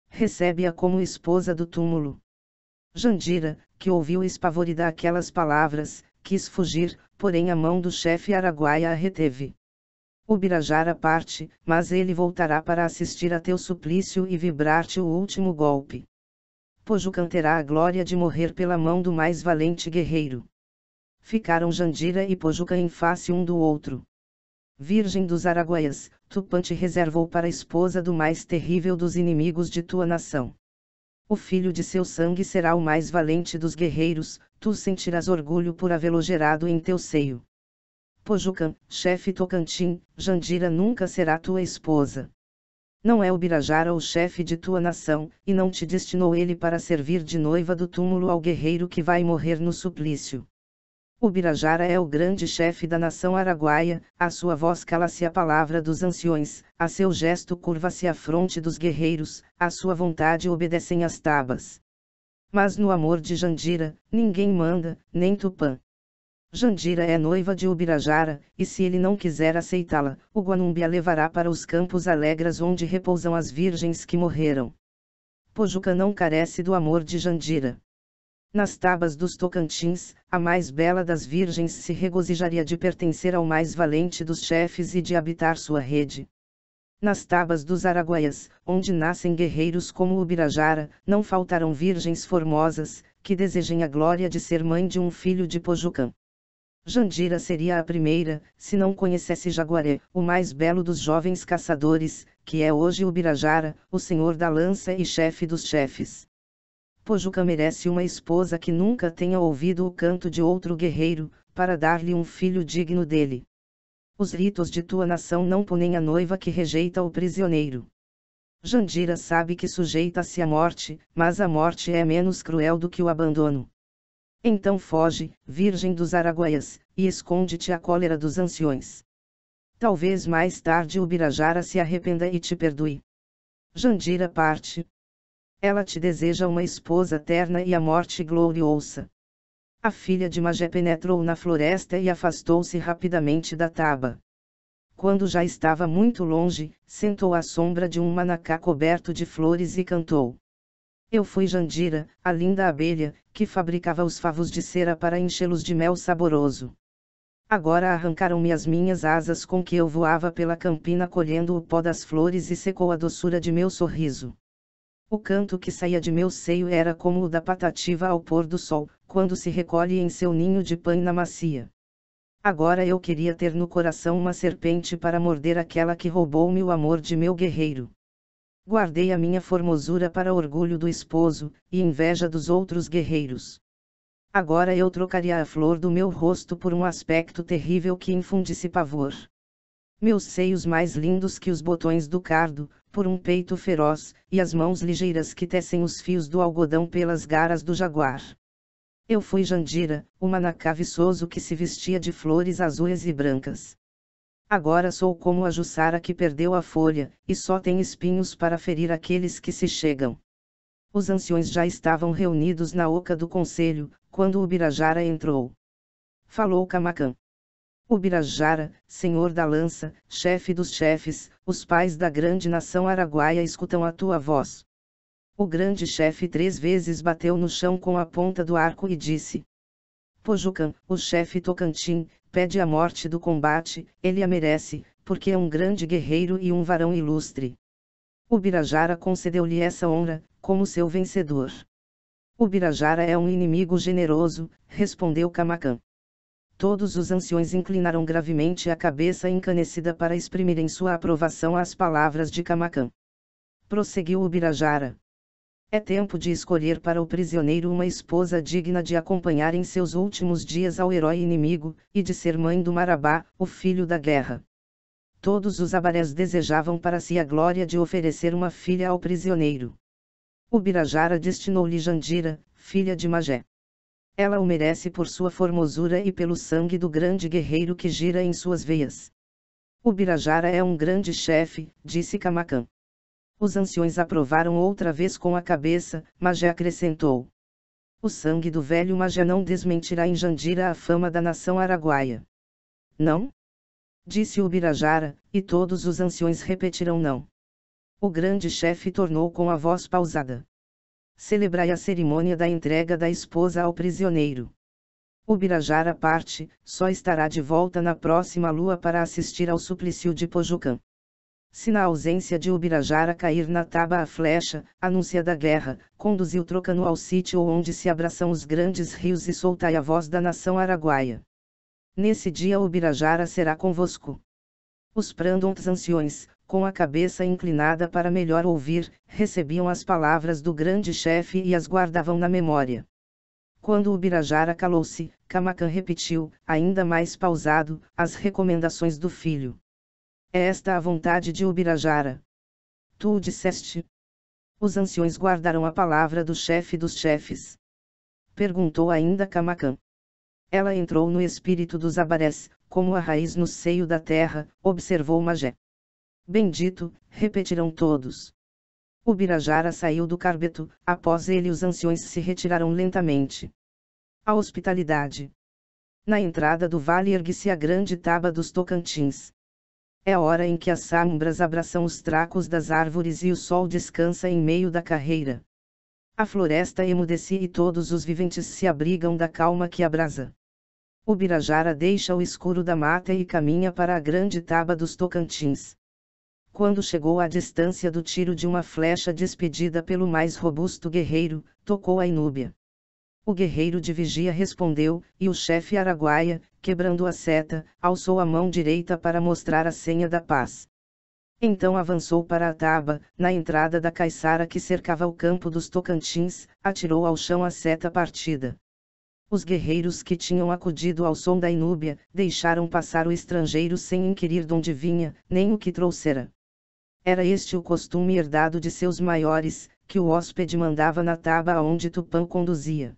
Recebe-a como esposa do túmulo. Jandira, que ouviu espavorida aquelas palavras, quis fugir, porém a mão do chefe araguaia a reteve. Ubirajara parte, mas ele voltará para assistir a teu suplício e vibrar-te o último golpe. Pojucan terá a glória de morrer pela mão do mais valente guerreiro. Ficaram Jandira e Pojucan em face um do outro. Virgem dos Araguaias, Tupã te reservou para esposa do mais terrível dos inimigos de tua nação. O filho de seu sangue será o mais valente dos guerreiros, tu sentirás orgulho por avelogerado em teu seio. Pojucan, chefe Tocantim, Jandira nunca será tua esposa. Não é o Birajara o chefe de tua nação, e não te destinou ele para servir de noiva do túmulo ao guerreiro que vai morrer no suplício. Birajara é o grande chefe da nação araguaia, a sua voz cala-se a palavra dos anciões, a seu gesto curva-se a fronte dos guerreiros, a sua vontade obedecem as tabas. Mas no amor de Jandira, ninguém manda, nem Tupã. Jandira é noiva de Ubirajara, e se ele não quiser aceitá-la, o Guanumbi a levará para os campos alegres onde repousam as virgens que morreram. Pojuca não carece do amor de Jandira. Nas tabas dos Tocantins, a mais bela das virgens se regozijaria de pertencer ao mais valente dos chefes e de habitar sua rede. Nas tabas dos Araguaias, onde nascem guerreiros como Ubirajara, não faltarão virgens formosas, que desejem a glória de ser mãe de um filho de Pojucan. Jandira seria a primeira, se não conhecesse Jaguaré, o mais belo dos jovens caçadores, que é hoje o Birajara, o senhor da lança e chefe dos chefes. Pojuca merece uma esposa que nunca tenha ouvido o canto de outro guerreiro, para dar-lhe um filho digno dele. Os ritos de tua nação não punem a noiva que rejeita o prisioneiro. Jandira sabe que sujeita-se à morte, mas a morte é menos cruel do que o abandono. Então foge, virgem dos Araguaias, e esconde-te a cólera dos anciões. Talvez mais tarde Ubirajara se arrependa e te perdoe. Jandira parte. Ela te deseja uma esposa terna e a morte gloriosa. A filha de Magé penetrou na floresta e afastou-se rapidamente da taba. Quando já estava muito longe, sentou à sombra de um manacá coberto de flores e cantou. Eu fui Jandira, a linda abelha, que fabricava os favos de cera para enchê-los de mel saboroso. Agora arrancaram-me as minhas asas com que eu voava pela campina colhendo o pó das flores e secou a doçura de meu sorriso. O canto que saía de meu seio era como o da patativa ao pôr do sol, quando se recolhe em seu ninho de na macia. Agora eu queria ter no coração uma serpente para morder aquela que roubou-me o amor de meu guerreiro. Guardei a minha formosura para orgulho do esposo, e inveja dos outros guerreiros. Agora eu trocaria a flor do meu rosto por um aspecto terrível que infundisse pavor. Meus seios mais lindos que os botões do cardo, por um peito feroz, e as mãos ligeiras que tecem os fios do algodão pelas garas do jaguar. Eu fui Jandira, o manacá viçoso que se vestia de flores azuis e brancas. Agora sou como a Jussara que perdeu a folha, e só tem espinhos para ferir aqueles que se chegam. Os anciões já estavam reunidos na oca do conselho, quando Ubirajara entrou. Falou Camacan. Ubirajara, senhor da lança, chefe dos chefes, os pais da grande nação araguaia escutam a tua voz. O grande chefe três vezes bateu no chão com a ponta do arco e disse: Pojucan, o chefe tocantin pede a morte do combate, ele a merece, porque é um grande guerreiro e um varão ilustre. Ubirajara concedeu-lhe essa honra, como seu vencedor. Ubirajara é um inimigo generoso, respondeu Kamakan. Todos os anciões inclinaram gravemente a cabeça encanecida para exprimirem sua aprovação às palavras de Kamakan. Prosseguiu Ubirajara. É tempo de escolher para o prisioneiro uma esposa digna de acompanhar em seus últimos dias ao herói inimigo, e de ser mãe do Marabá, o filho da guerra. Todos os abarés desejavam para si a glória de oferecer uma filha ao prisioneiro. O birajara destinou-lhe Jandira, filha de Magé. Ela o merece por sua formosura e pelo sangue do grande guerreiro que gira em suas veias. O birajara é um grande chefe, disse Kamakan. Os anciões aprovaram outra vez com a cabeça, Magé acrescentou. O sangue do velho Magé não desmentirá em Jandira a fama da nação araguaia. Não? Disse o Birajara, e todos os anciões repetiram não. O grande chefe tornou com a voz pausada. Celebrai a cerimônia da entrega da esposa ao prisioneiro. O Birajara parte, só estará de volta na próxima lua para assistir ao suplício de Pojucan." se na ausência de Ubirajara cair na taba a flecha, anuncia da guerra, conduziu Trocano ao sítio onde se abraçam os grandes rios e soltai a voz da nação araguaia. Nesse dia Ubirajara será convosco. Os prandons anciões, com a cabeça inclinada para melhor ouvir, recebiam as palavras do grande chefe e as guardavam na memória. Quando Ubirajara calou-se, Kamakan repetiu, ainda mais pausado, as recomendações do filho. É esta a vontade de Ubirajara. Tu disseste. Os anciões guardaram a palavra do chefe dos chefes. Perguntou ainda Kamakan. Ela entrou no espírito dos abarés, como a raiz no seio da terra, observou Magé. Bendito, repetirão todos. O Birajara saiu do carbeto, após ele os anciões se retiraram lentamente. A hospitalidade. Na entrada do vale ergue-se a grande taba dos Tocantins. É a hora em que as sambras abraçam os tracos das árvores e o sol descansa em meio da carreira. A floresta emudece e todos os viventes se abrigam da calma que abrasa. O Birajara deixa o escuro da mata e caminha para a grande taba dos Tocantins. Quando chegou à distância do tiro de uma flecha despedida pelo mais robusto guerreiro, tocou a Inúbia. O guerreiro de vigia respondeu, e o chefe araguaia, quebrando a seta, alçou a mão direita para mostrar a senha da paz. Então avançou para a taba, na entrada da caiçara que cercava o campo dos Tocantins, atirou ao chão a seta partida. Os guerreiros que tinham acudido ao som da inúbia, deixaram passar o estrangeiro sem inquirir de onde vinha, nem o que trouxera. Era este o costume herdado de seus maiores, que o hóspede mandava na taba aonde Tupã conduzia.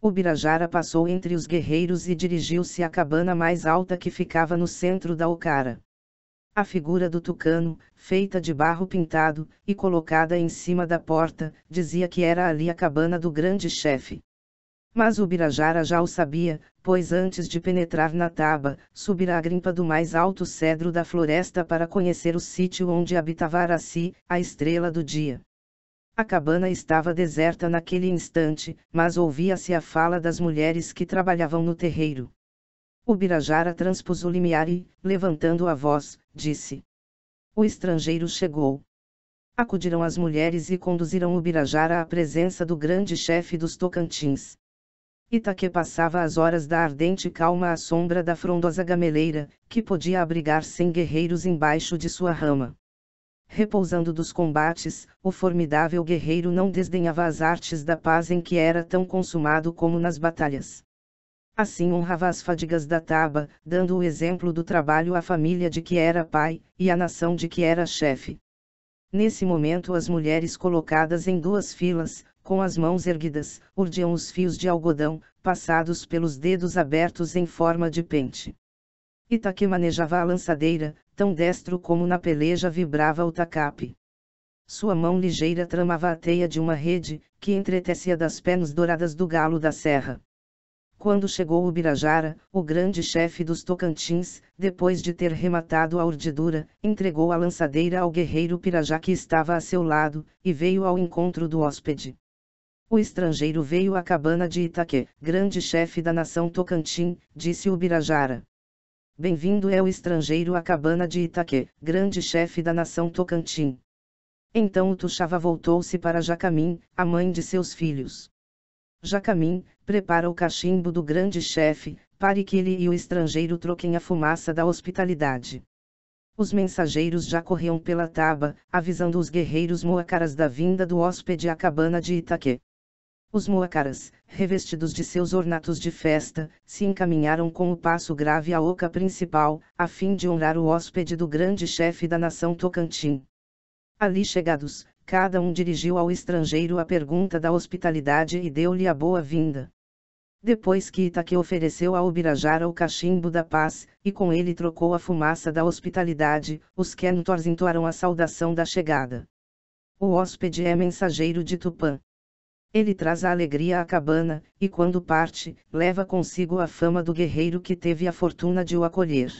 Ubirajara passou entre os guerreiros e dirigiu-se à cabana mais alta que ficava no centro da Ocara. A figura do tucano, feita de barro pintado, e colocada em cima da porta, dizia que era ali a cabana do grande chefe. Mas Ubirajara já o sabia, pois antes de penetrar na taba, subira a grimpa do mais alto cedro da floresta para conhecer o sítio onde habitava Araci, a estrela do dia. A cabana estava deserta naquele instante, mas ouvia-se a fala das mulheres que trabalhavam no terreiro. O Birajara transpôs o limiar e, levantando a voz, disse: O estrangeiro chegou. Acudiram as mulheres e conduziram o Birajara à presença do grande chefe dos Tocantins. Itaque passava as horas da ardente calma à sombra da frondosa gameleira, que podia abrigar cem guerreiros embaixo de sua rama. Repousando dos combates, o formidável guerreiro não desdenhava as artes da paz em que era tão consumado como nas batalhas. Assim honrava as fadigas da taba, dando o exemplo do trabalho à família de que era pai, e à nação de que era chefe. Nesse momento as mulheres colocadas em duas filas, com as mãos erguidas, urdiam os fios de algodão, passados pelos dedos abertos em forma de pente. Itaque manejava a lançadeira, tão destro como na peleja vibrava o tacape. Sua mão ligeira tramava a teia de uma rede, que entretecia das penas douradas do galo da serra. Quando chegou o Birajara, o grande chefe dos Tocantins, depois de ter rematado a urdidura, entregou a lançadeira ao guerreiro Pirajá que estava a seu lado, e veio ao encontro do hóspede. O estrangeiro veio à cabana de Itaque, grande chefe da nação Tocantim, disse o Birajara. Bem-vindo é o estrangeiro à cabana de Itaque, grande chefe da nação Tocantim. Então o Tuxava voltou-se para Jacamim, a mãe de seus filhos. Jacamim, prepara o cachimbo do grande chefe, pare que ele e o estrangeiro troquem a fumaça da hospitalidade. Os mensageiros já corriam pela taba, avisando os guerreiros moacaras da vinda do hóspede à cabana de Itaque. Os muacaras, revestidos de seus ornatos de festa, se encaminharam com o passo grave à oca principal, a fim de honrar o hóspede do grande chefe da nação Tocantim. Ali chegados, cada um dirigiu ao estrangeiro a pergunta da hospitalidade e deu-lhe a boa-vinda. Depois que Itaque ofereceu ao Birajara o cachimbo da paz, e com ele trocou a fumaça da hospitalidade, os Kentors entoaram a saudação da chegada. O hóspede é mensageiro de Tupã. Ele traz a alegria à cabana, e quando parte, leva consigo a fama do guerreiro que teve a fortuna de o acolher.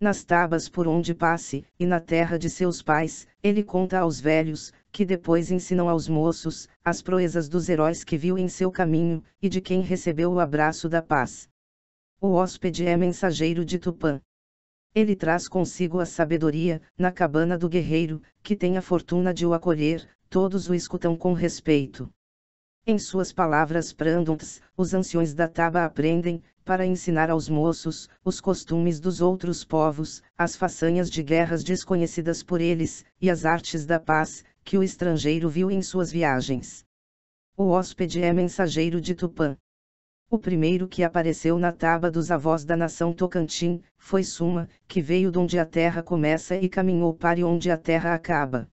Nas tabas por onde passe, e na terra de seus pais, ele conta aos velhos, que depois ensinam aos moços, as proezas dos heróis que viu em seu caminho, e de quem recebeu o abraço da paz. O hóspede é mensageiro de Tupã. Ele traz consigo a sabedoria, na cabana do guerreiro, que tem a fortuna de o acolher, todos o escutam com respeito. Em suas palavras Prandtz, os anciões da Taba aprendem, para ensinar aos moços, os costumes dos outros povos, as façanhas de guerras desconhecidas por eles, e as artes da paz, que o estrangeiro viu em suas viagens. O hóspede é mensageiro de Tupã. O primeiro que apareceu na taba dos avós da nação Tocantin foi Suma, que veio de onde a terra começa e caminhou para onde a terra acaba.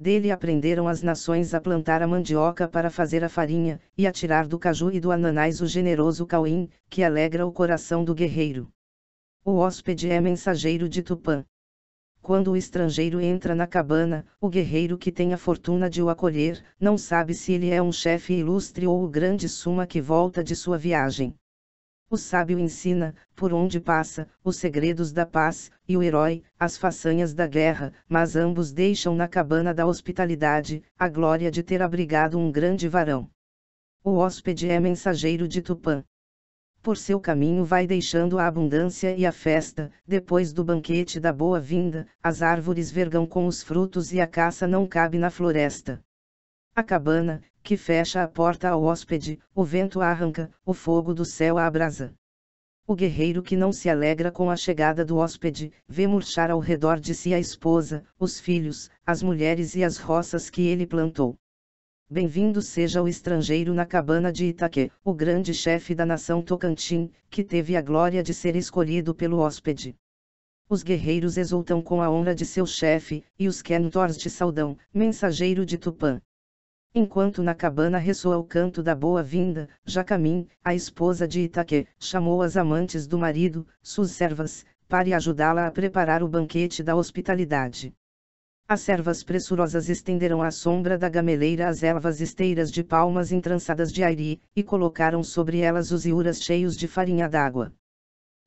Dele aprenderam as nações a plantar a mandioca para fazer a farinha, e a tirar do caju e do ananás o generoso cauim, que alegra o coração do guerreiro. O hóspede é mensageiro de Tupã. Quando o estrangeiro entra na cabana, o guerreiro que tem a fortuna de o acolher, não sabe se ele é um chefe ilustre ou o grande suma que volta de sua viagem. O sábio ensina, por onde passa, os segredos da paz, e o herói, as façanhas da guerra, mas ambos deixam na cabana da hospitalidade, a glória de ter abrigado um grande varão. O hóspede é mensageiro de Tupã. Por seu caminho vai deixando a abundância e a festa, depois do banquete da boa-vinda, as árvores vergam com os frutos e a caça não cabe na floresta. A cabana, que fecha a porta ao hóspede, o vento a arranca, o fogo do céu a abrasa. O guerreiro que não se alegra com a chegada do hóspede, vê murchar ao redor de si a esposa, os filhos, as mulheres e as roças que ele plantou. Bem-vindo seja o estrangeiro na cabana de Itaque, o grande chefe da nação Tocantim, que teve a glória de ser escolhido pelo hóspede. Os guerreiros exultam com a honra de seu chefe, e os Kentors de saudão, mensageiro de Tupã. Enquanto na cabana ressoa o canto da boa-vinda, Jacamim, a esposa de Itaque, chamou as amantes do marido, suas servas, para ajudá-la a preparar o banquete da hospitalidade. As servas pressurosas estenderam à sombra da gameleira as ervas esteiras de palmas entrançadas de airi, e colocaram sobre elas os iuras cheios de farinha d'água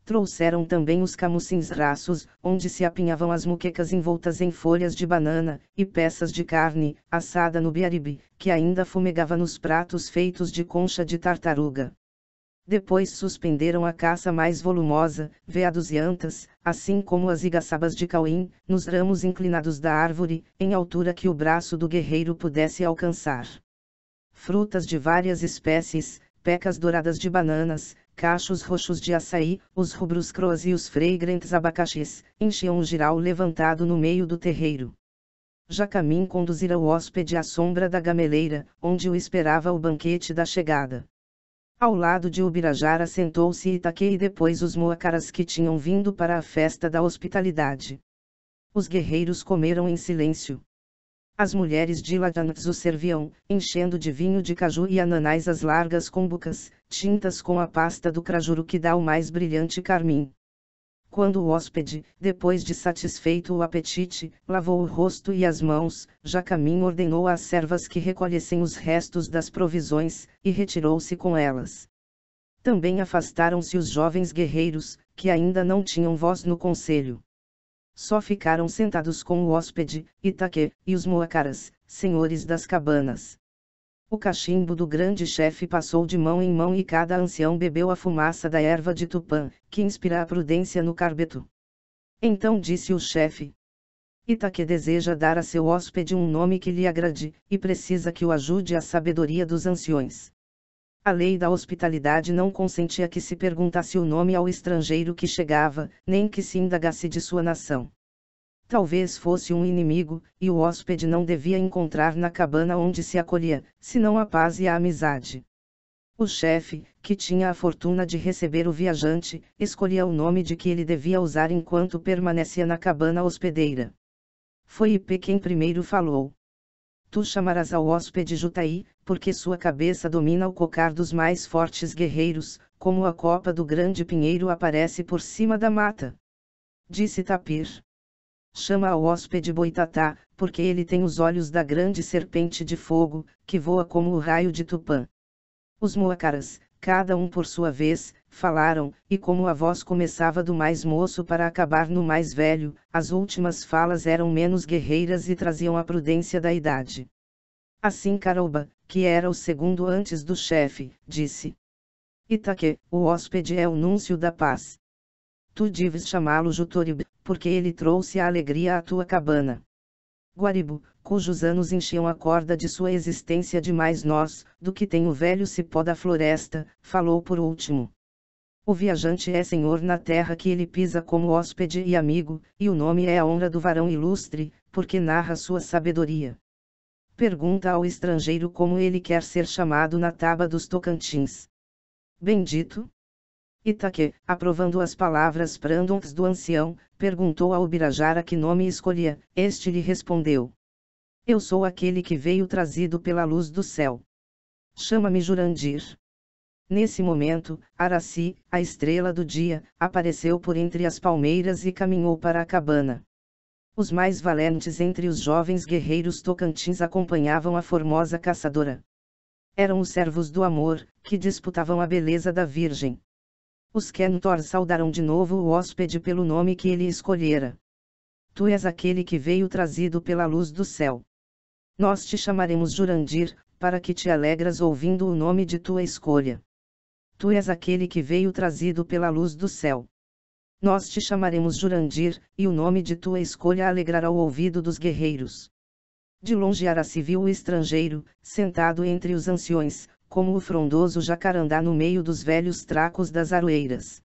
trouxeram também os camucins raços, onde se apinhavam as muquecas envoltas em folhas de banana, e peças de carne, assada no biaribe, que ainda fumegava nos pratos feitos de concha de tartaruga. Depois suspenderam a caça mais volumosa, veados e antas, assim como as igaçabas de cauim, nos ramos inclinados da árvore, em altura que o braço do guerreiro pudesse alcançar. Frutas de várias espécies, pecas douradas de bananas, cachos roxos de açaí, os rubros croas e os fragrantes abacaxis, enchiam o giral levantado no meio do terreiro. Jacamim conduzira o hóspede à sombra da gameleira, onde o esperava o banquete da chegada. Ao lado de Ubirajara sentou-se Itaque e depois os moacaras que tinham vindo para a festa da hospitalidade. Os guerreiros comeram em silêncio. As mulheres de Latanx o serviam, enchendo de vinho de caju e ananás as largas combucas, tintas com a pasta do crajuru que dá o mais brilhante carmim. Quando o hóspede, depois de satisfeito o apetite, lavou o rosto e as mãos, Jacamim ordenou às servas que recolhessem os restos das provisões, e retirou-se com elas. Também afastaram-se os jovens guerreiros, que ainda não tinham voz no conselho só ficaram sentados com o hóspede, Itaque, e os moacaras, senhores das cabanas. O cachimbo do grande chefe passou de mão em mão e cada ancião bebeu a fumaça da erva de Tupã, que inspira a prudência no carbeto. Então disse o chefe. Itaque deseja dar a seu hóspede um nome que lhe agrade, e precisa que o ajude a sabedoria dos anciões. A lei da hospitalidade não consentia que se perguntasse o nome ao estrangeiro que chegava, nem que se indagasse de sua nação. Talvez fosse um inimigo, e o hóspede não devia encontrar na cabana onde se acolhia, senão a paz e a amizade. O chefe, que tinha a fortuna de receber o viajante, escolhia o nome de que ele devia usar enquanto permanecia na cabana hospedeira. Foi Ipê quem primeiro falou tu chamarás ao hóspede Jutaí, porque sua cabeça domina o cocar dos mais fortes guerreiros, como a copa do grande pinheiro aparece por cima da mata. Disse Tapir. Chama ao hóspede Boitatá, porque ele tem os olhos da grande serpente de fogo, que voa como o raio de Tupã. Os muacaras, cada um por sua vez, falaram, e como a voz começava do mais moço para acabar no mais velho, as últimas falas eram menos guerreiras e traziam a prudência da idade. Assim Caroba, que era o segundo antes do chefe, disse. Itaque, o hóspede é o núncio da paz. Tu deves chamá-lo Jutorib, porque ele trouxe a alegria à tua cabana. Guaribu, cujos anos enchiam a corda de sua existência de mais nós, do que tem o velho cipó da floresta, falou por último. O viajante é senhor na terra que ele pisa como hóspede e amigo, e o nome é a honra do varão ilustre, porque narra sua sabedoria. Pergunta ao estrangeiro como ele quer ser chamado na taba dos Tocantins. Bendito? Itaque, aprovando as palavras prandons do ancião, perguntou ao Birajara que nome escolhia, este lhe respondeu. Eu sou aquele que veio trazido pela luz do céu. Chama-me Jurandir. Nesse momento, Araci, a estrela do dia, apareceu por entre as palmeiras e caminhou para a cabana. Os mais valentes entre os jovens guerreiros tocantins acompanhavam a formosa caçadora. Eram os servos do amor, que disputavam a beleza da virgem. Os Kentor saudaram de novo o hóspede pelo nome que ele escolhera. Tu és aquele que veio trazido pela luz do céu. Nós te chamaremos Jurandir, para que te alegras ouvindo o nome de tua escolha. Tu és aquele que veio trazido pela luz do céu. Nós te chamaremos Jurandir, e o nome de tua escolha alegrará o ouvido dos guerreiros. De longe Araci viu o estrangeiro, sentado entre os anciões, como o frondoso jacarandá no meio dos velhos tracos das aroeiras.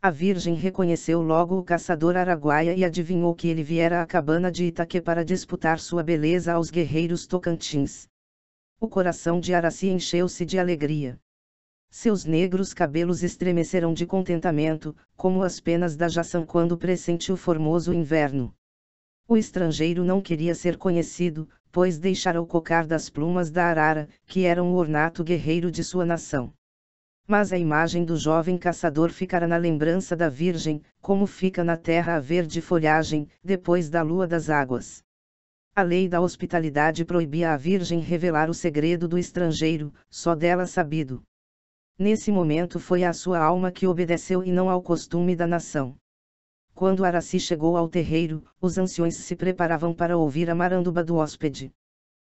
A Virgem reconheceu logo o caçador araguaia e adivinhou que ele viera à cabana de Itaque para disputar sua beleza aos guerreiros tocantins. O coração de Araci encheu-se de alegria. Seus negros cabelos estremeceram de contentamento, como as penas da jaçã quando pressentiu o formoso inverno. O estrangeiro não queria ser conhecido, pois deixara o cocar das plumas da arara, que eram um o ornato guerreiro de sua nação. Mas a imagem do jovem caçador ficará na lembrança da Virgem, como fica na terra a verde folhagem, depois da lua das águas. A lei da hospitalidade proibia à Virgem revelar o segredo do estrangeiro, só dela sabido. Nesse momento foi a sua alma que obedeceu e não ao costume da nação. Quando Araci chegou ao terreiro, os anciões se preparavam para ouvir a maranduba do hóspede.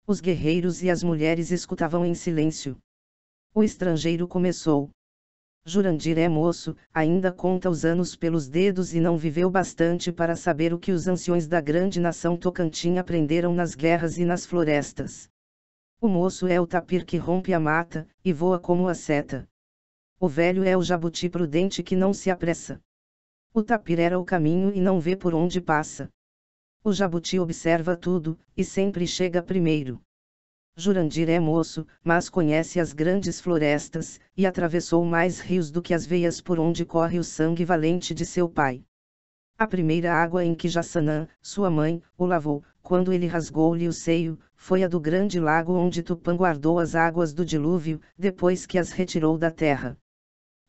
Os guerreiros e as mulheres escutavam em silêncio. O estrangeiro começou. Jurandir é moço, ainda conta os anos pelos dedos e não viveu bastante para saber o que os anciões da grande nação Tocantins aprenderam nas guerras e nas florestas. O moço é o tapir que rompe a mata, e voa como a seta. O velho é o jabuti prudente que não se apressa. O tapir era o caminho e não vê por onde passa. O jabuti observa tudo, e sempre chega primeiro. Jurandir é moço, mas conhece as grandes florestas, e atravessou mais rios do que as veias por onde corre o sangue valente de seu pai. A primeira água em que Jassanã, sua mãe, o lavou, quando ele rasgou-lhe o seio, foi a do grande lago onde Tupã guardou as águas do dilúvio, depois que as retirou da terra.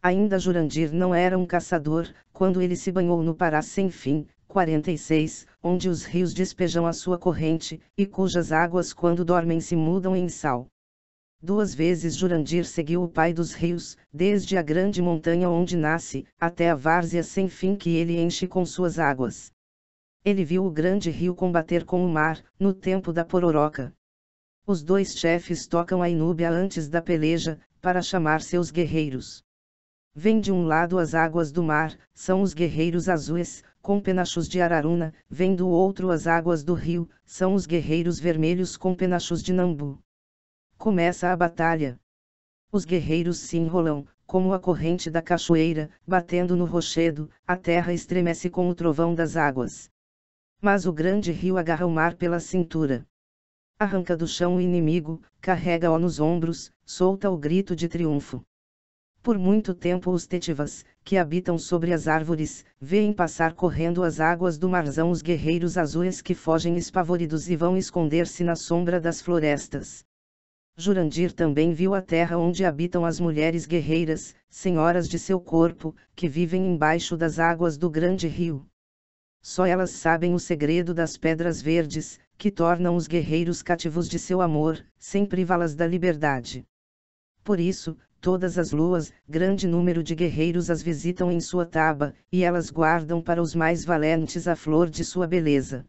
Ainda Jurandir não era um caçador, quando ele se banhou no Pará sem fim, 46, onde os rios despejam a sua corrente, e cujas águas quando dormem se mudam em sal. Duas vezes Jurandir seguiu o pai dos rios, desde a grande montanha onde nasce, até a várzea sem fim que ele enche com suas águas. Ele viu o grande rio combater com o mar, no tempo da pororoca. Os dois chefes tocam a inúbia antes da peleja, para chamar seus guerreiros. Vem de um lado as águas do mar, são os guerreiros azuis, com penachos de Araruna, vem do outro as águas do rio, são os guerreiros vermelhos com penachos de Nambu. Começa a batalha. Os guerreiros se enrolam, como a corrente da cachoeira, batendo no rochedo, a terra estremece com o trovão das águas. Mas o grande rio agarra o mar pela cintura arranca do chão o inimigo, carrega-o nos ombros, solta o grito de triunfo. Por muito tempo os tetivas, que habitam sobre as árvores, veem passar correndo as águas do marzão os guerreiros azuis que fogem espavoridos e vão esconder-se na sombra das florestas. Jurandir também viu a terra onde habitam as mulheres guerreiras, senhoras de seu corpo, que vivem embaixo das águas do grande rio. Só elas sabem o segredo das pedras verdes, que tornam os guerreiros cativos de seu amor, sem privá-las da liberdade. Por isso, todas as luas, grande número de guerreiros as visitam em sua taba, e elas guardam para os mais valentes a flor de sua beleza.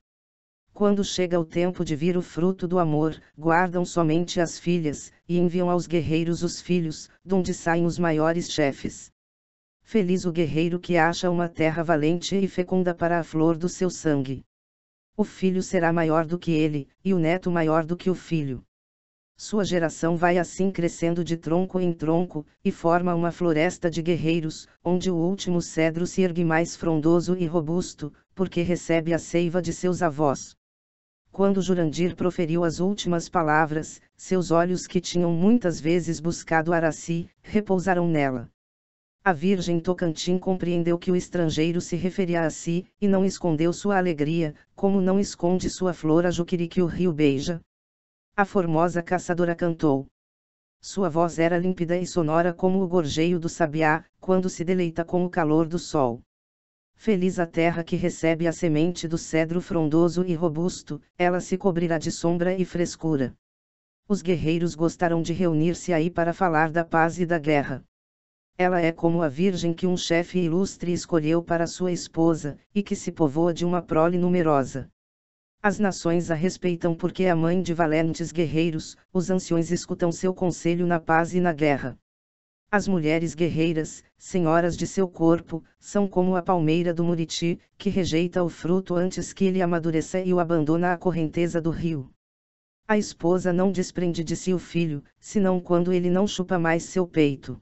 Quando chega o tempo de vir o fruto do amor, guardam somente as filhas, e enviam aos guerreiros os filhos, donde saem os maiores chefes. Feliz o guerreiro que acha uma terra valente e fecunda para a flor do seu sangue. O filho será maior do que ele, e o neto maior do que o filho. Sua geração vai assim crescendo de tronco em tronco, e forma uma floresta de guerreiros, onde o último cedro se ergue mais frondoso e robusto, porque recebe a seiva de seus avós. Quando Jurandir proferiu as últimas palavras, seus olhos que tinham muitas vezes buscado Araci, repousaram nela. A Virgem Tocantin compreendeu que o estrangeiro se referia a si, e não escondeu sua alegria, como não esconde sua flor a Juquiri que o rio beija, a formosa caçadora cantou. Sua voz era límpida e sonora como o gorjeio do sabiá, quando se deleita com o calor do sol. Feliz a terra que recebe a semente do cedro frondoso e robusto, ela se cobrirá de sombra e frescura. Os guerreiros gostarão de reunir-se aí para falar da paz e da guerra. Ela é como a virgem que um chefe ilustre escolheu para sua esposa, e que se povoa de uma prole numerosa. As nações a respeitam porque é mãe de valentes guerreiros, os anciões escutam seu conselho na paz e na guerra. As mulheres guerreiras, senhoras de seu corpo, são como a palmeira do Muriti, que rejeita o fruto antes que ele amadureça e o abandona à correnteza do rio. A esposa não desprende de si o filho, senão quando ele não chupa mais seu peito.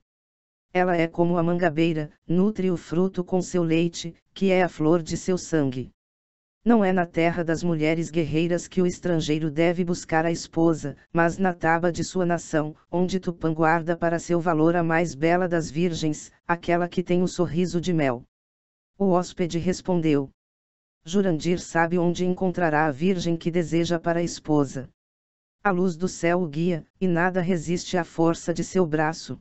Ela é como a mangabeira, nutre o fruto com seu leite, que é a flor de seu sangue. Não é na terra das mulheres guerreiras que o estrangeiro deve buscar a esposa, mas na taba de sua nação, onde Tupã guarda para seu valor a mais bela das virgens, aquela que tem o sorriso de mel. O hóspede respondeu. Jurandir sabe onde encontrará a virgem que deseja para a esposa. A luz do céu o guia, e nada resiste à força de seu braço.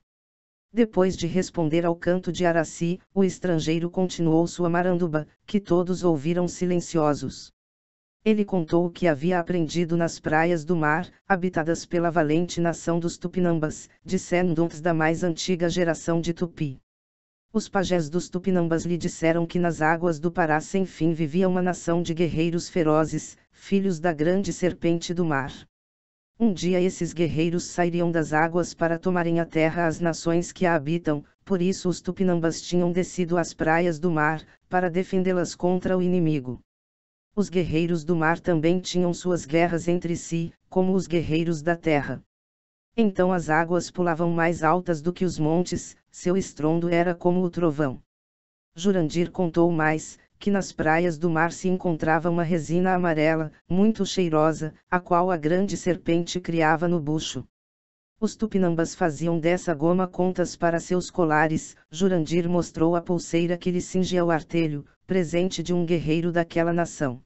Depois de responder ao canto de Araci, o estrangeiro continuou sua maranduba, que todos ouviram silenciosos. Ele contou o que havia aprendido nas praias do mar, habitadas pela valente nação dos Tupinambas, descendentes da mais antiga geração de Tupi. Os pajés dos Tupinambas lhe disseram que nas águas do Pará sem fim vivia uma nação de guerreiros ferozes, filhos da grande serpente do mar. Um dia esses guerreiros sairiam das águas para tomarem a terra às nações que a habitam, por isso os tupinambás tinham descido às praias do mar, para defendê-las contra o inimigo. Os guerreiros do mar também tinham suas guerras entre si, como os guerreiros da terra. Então as águas pulavam mais altas do que os montes, seu estrondo era como o trovão. Jurandir contou mais, que nas praias do mar se encontrava uma resina amarela, muito cheirosa, a qual a grande serpente criava no bucho. Os tupinambas faziam dessa goma contas para seus colares, Jurandir mostrou a pulseira que lhe cingia o artelho, presente de um guerreiro daquela nação.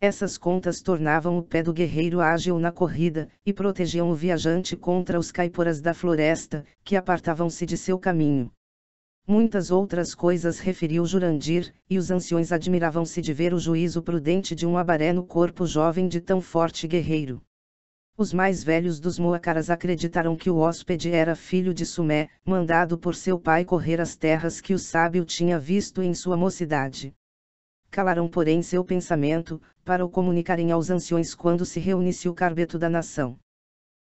Essas contas tornavam o pé do guerreiro ágil na corrida, e protegiam o viajante contra os caiporas da floresta, que apartavam-se de seu caminho muitas outras coisas referiu Jurandir, e os anciões admiravam-se de ver o juízo prudente de um abaré no corpo jovem de tão forte guerreiro. Os mais velhos dos moacaras acreditaram que o hóspede era filho de Sumé, mandado por seu pai correr as terras que o sábio tinha visto em sua mocidade. Calaram porém seu pensamento, para o comunicarem aos anciões quando se reunisse o carbeto da nação.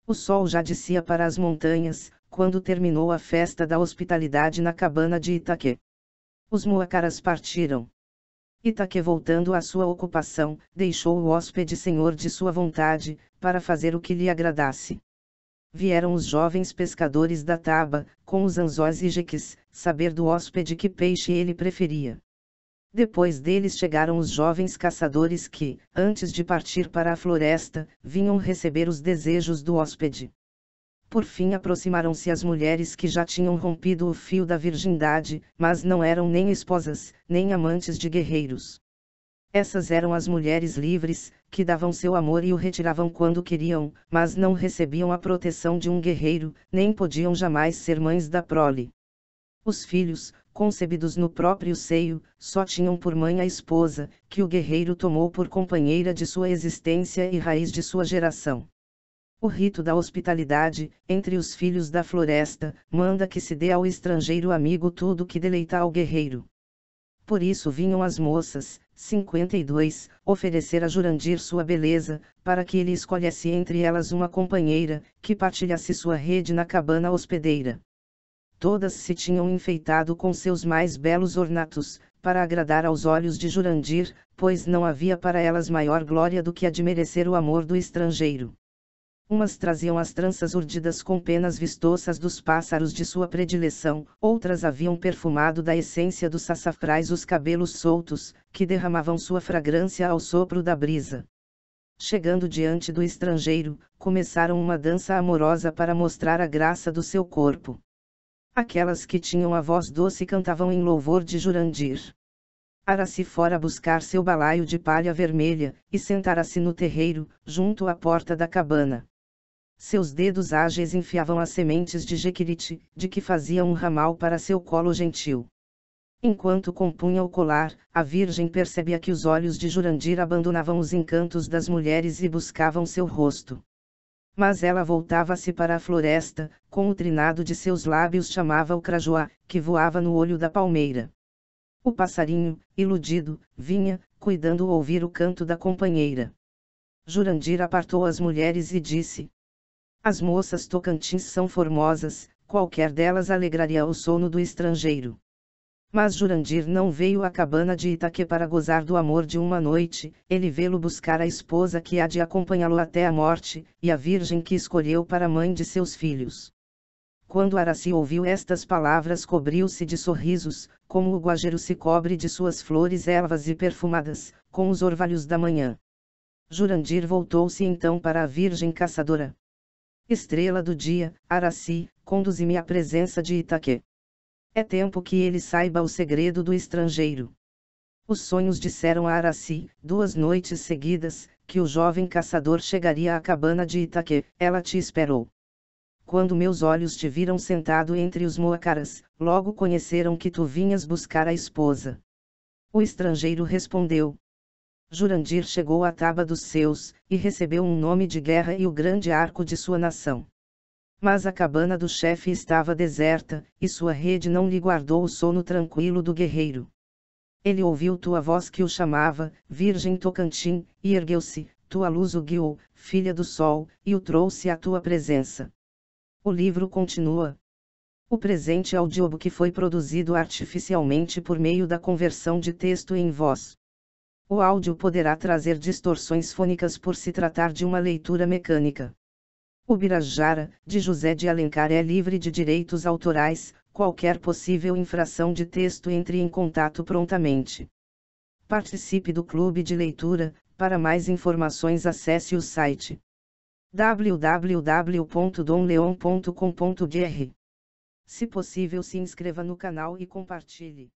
O sol já descia para as montanhas, quando terminou a festa da hospitalidade na cabana de Itaque. Os muacaras partiram. Itaque voltando à sua ocupação, deixou o hóspede senhor de sua vontade, para fazer o que lhe agradasse. Vieram os jovens pescadores da Taba, com os anzóis e jeques, saber do hóspede que peixe ele preferia. Depois deles chegaram os jovens caçadores que, antes de partir para a floresta, vinham receber os desejos do hóspede. Por fim aproximaram-se as mulheres que já tinham rompido o fio da virgindade, mas não eram nem esposas, nem amantes de guerreiros. Essas eram as mulheres livres, que davam seu amor e o retiravam quando queriam, mas não recebiam a proteção de um guerreiro, nem podiam jamais ser mães da prole. Os filhos, concebidos no próprio seio, só tinham por mãe a esposa, que o guerreiro tomou por companheira de sua existência e raiz de sua geração. O rito da hospitalidade, entre os filhos da floresta, manda que se dê ao estrangeiro amigo tudo que deleita ao guerreiro. Por isso vinham as moças, 52, oferecer a Jurandir sua beleza, para que ele escolhesse entre elas uma companheira, que partilhasse sua rede na cabana hospedeira. Todas se tinham enfeitado com seus mais belos ornatos, para agradar aos olhos de Jurandir, pois não havia para elas maior glória do que a de merecer o amor do estrangeiro. Umas traziam as tranças urdidas com penas vistosas dos pássaros de sua predileção, outras haviam perfumado da essência dos sassafrás os cabelos soltos, que derramavam sua fragrância ao sopro da brisa. Chegando diante do estrangeiro, começaram uma dança amorosa para mostrar a graça do seu corpo. Aquelas que tinham a voz doce cantavam em louvor de Jurandir. Araci fora buscar seu balaio de palha vermelha, e sentara-se no terreiro, junto à porta da cabana seus dedos ágeis enfiavam as sementes de jequirite, de que fazia um ramal para seu colo gentil. Enquanto compunha o colar, a virgem percebia que os olhos de Jurandir abandonavam os encantos das mulheres e buscavam seu rosto. Mas ela voltava-se para a floresta, com o trinado de seus lábios chamava o crajoá, que voava no olho da palmeira. O passarinho, iludido, vinha, cuidando ouvir o canto da companheira. Jurandir apartou as mulheres e disse: as moças tocantins são formosas, qualquer delas alegraria o sono do estrangeiro. Mas Jurandir não veio à cabana de Itaque para gozar do amor de uma noite, ele vê-lo buscar a esposa que há de acompanhá-lo até a morte, e a virgem que escolheu para mãe de seus filhos. Quando Araci ouviu estas palavras cobriu-se de sorrisos, como o guajero se cobre de suas flores ervas e perfumadas, com os orvalhos da manhã. Jurandir voltou-se então para a virgem caçadora. Estrela do dia, Araci, conduzi-me à presença de Itaque. É tempo que ele saiba o segredo do estrangeiro. Os sonhos disseram a Araci, duas noites seguidas, que o jovem caçador chegaria à cabana de Itaque, ela te esperou. Quando meus olhos te viram sentado entre os moacaras, logo conheceram que tu vinhas buscar a esposa. O estrangeiro respondeu, Jurandir chegou à taba dos seus, e recebeu um nome de guerra e o grande arco de sua nação. Mas a cabana do chefe estava deserta, e sua rede não lhe guardou o sono tranquilo do guerreiro. Ele ouviu tua voz que o chamava, Virgem Tocantim, e ergueu-se, tua luz o guiou, filha do sol, e o trouxe à tua presença. O livro continua. O presente audiobook é foi produzido artificialmente por meio da conversão de texto em voz o áudio poderá trazer distorções fônicas por se tratar de uma leitura mecânica. O Birajara, de José de Alencar, é livre de direitos autorais, qualquer possível infração de texto entre em contato prontamente. Participe do Clube de Leitura, para mais informações acesse o site www.domleon.com.br. Se possível, se inscreva no canal e compartilhe.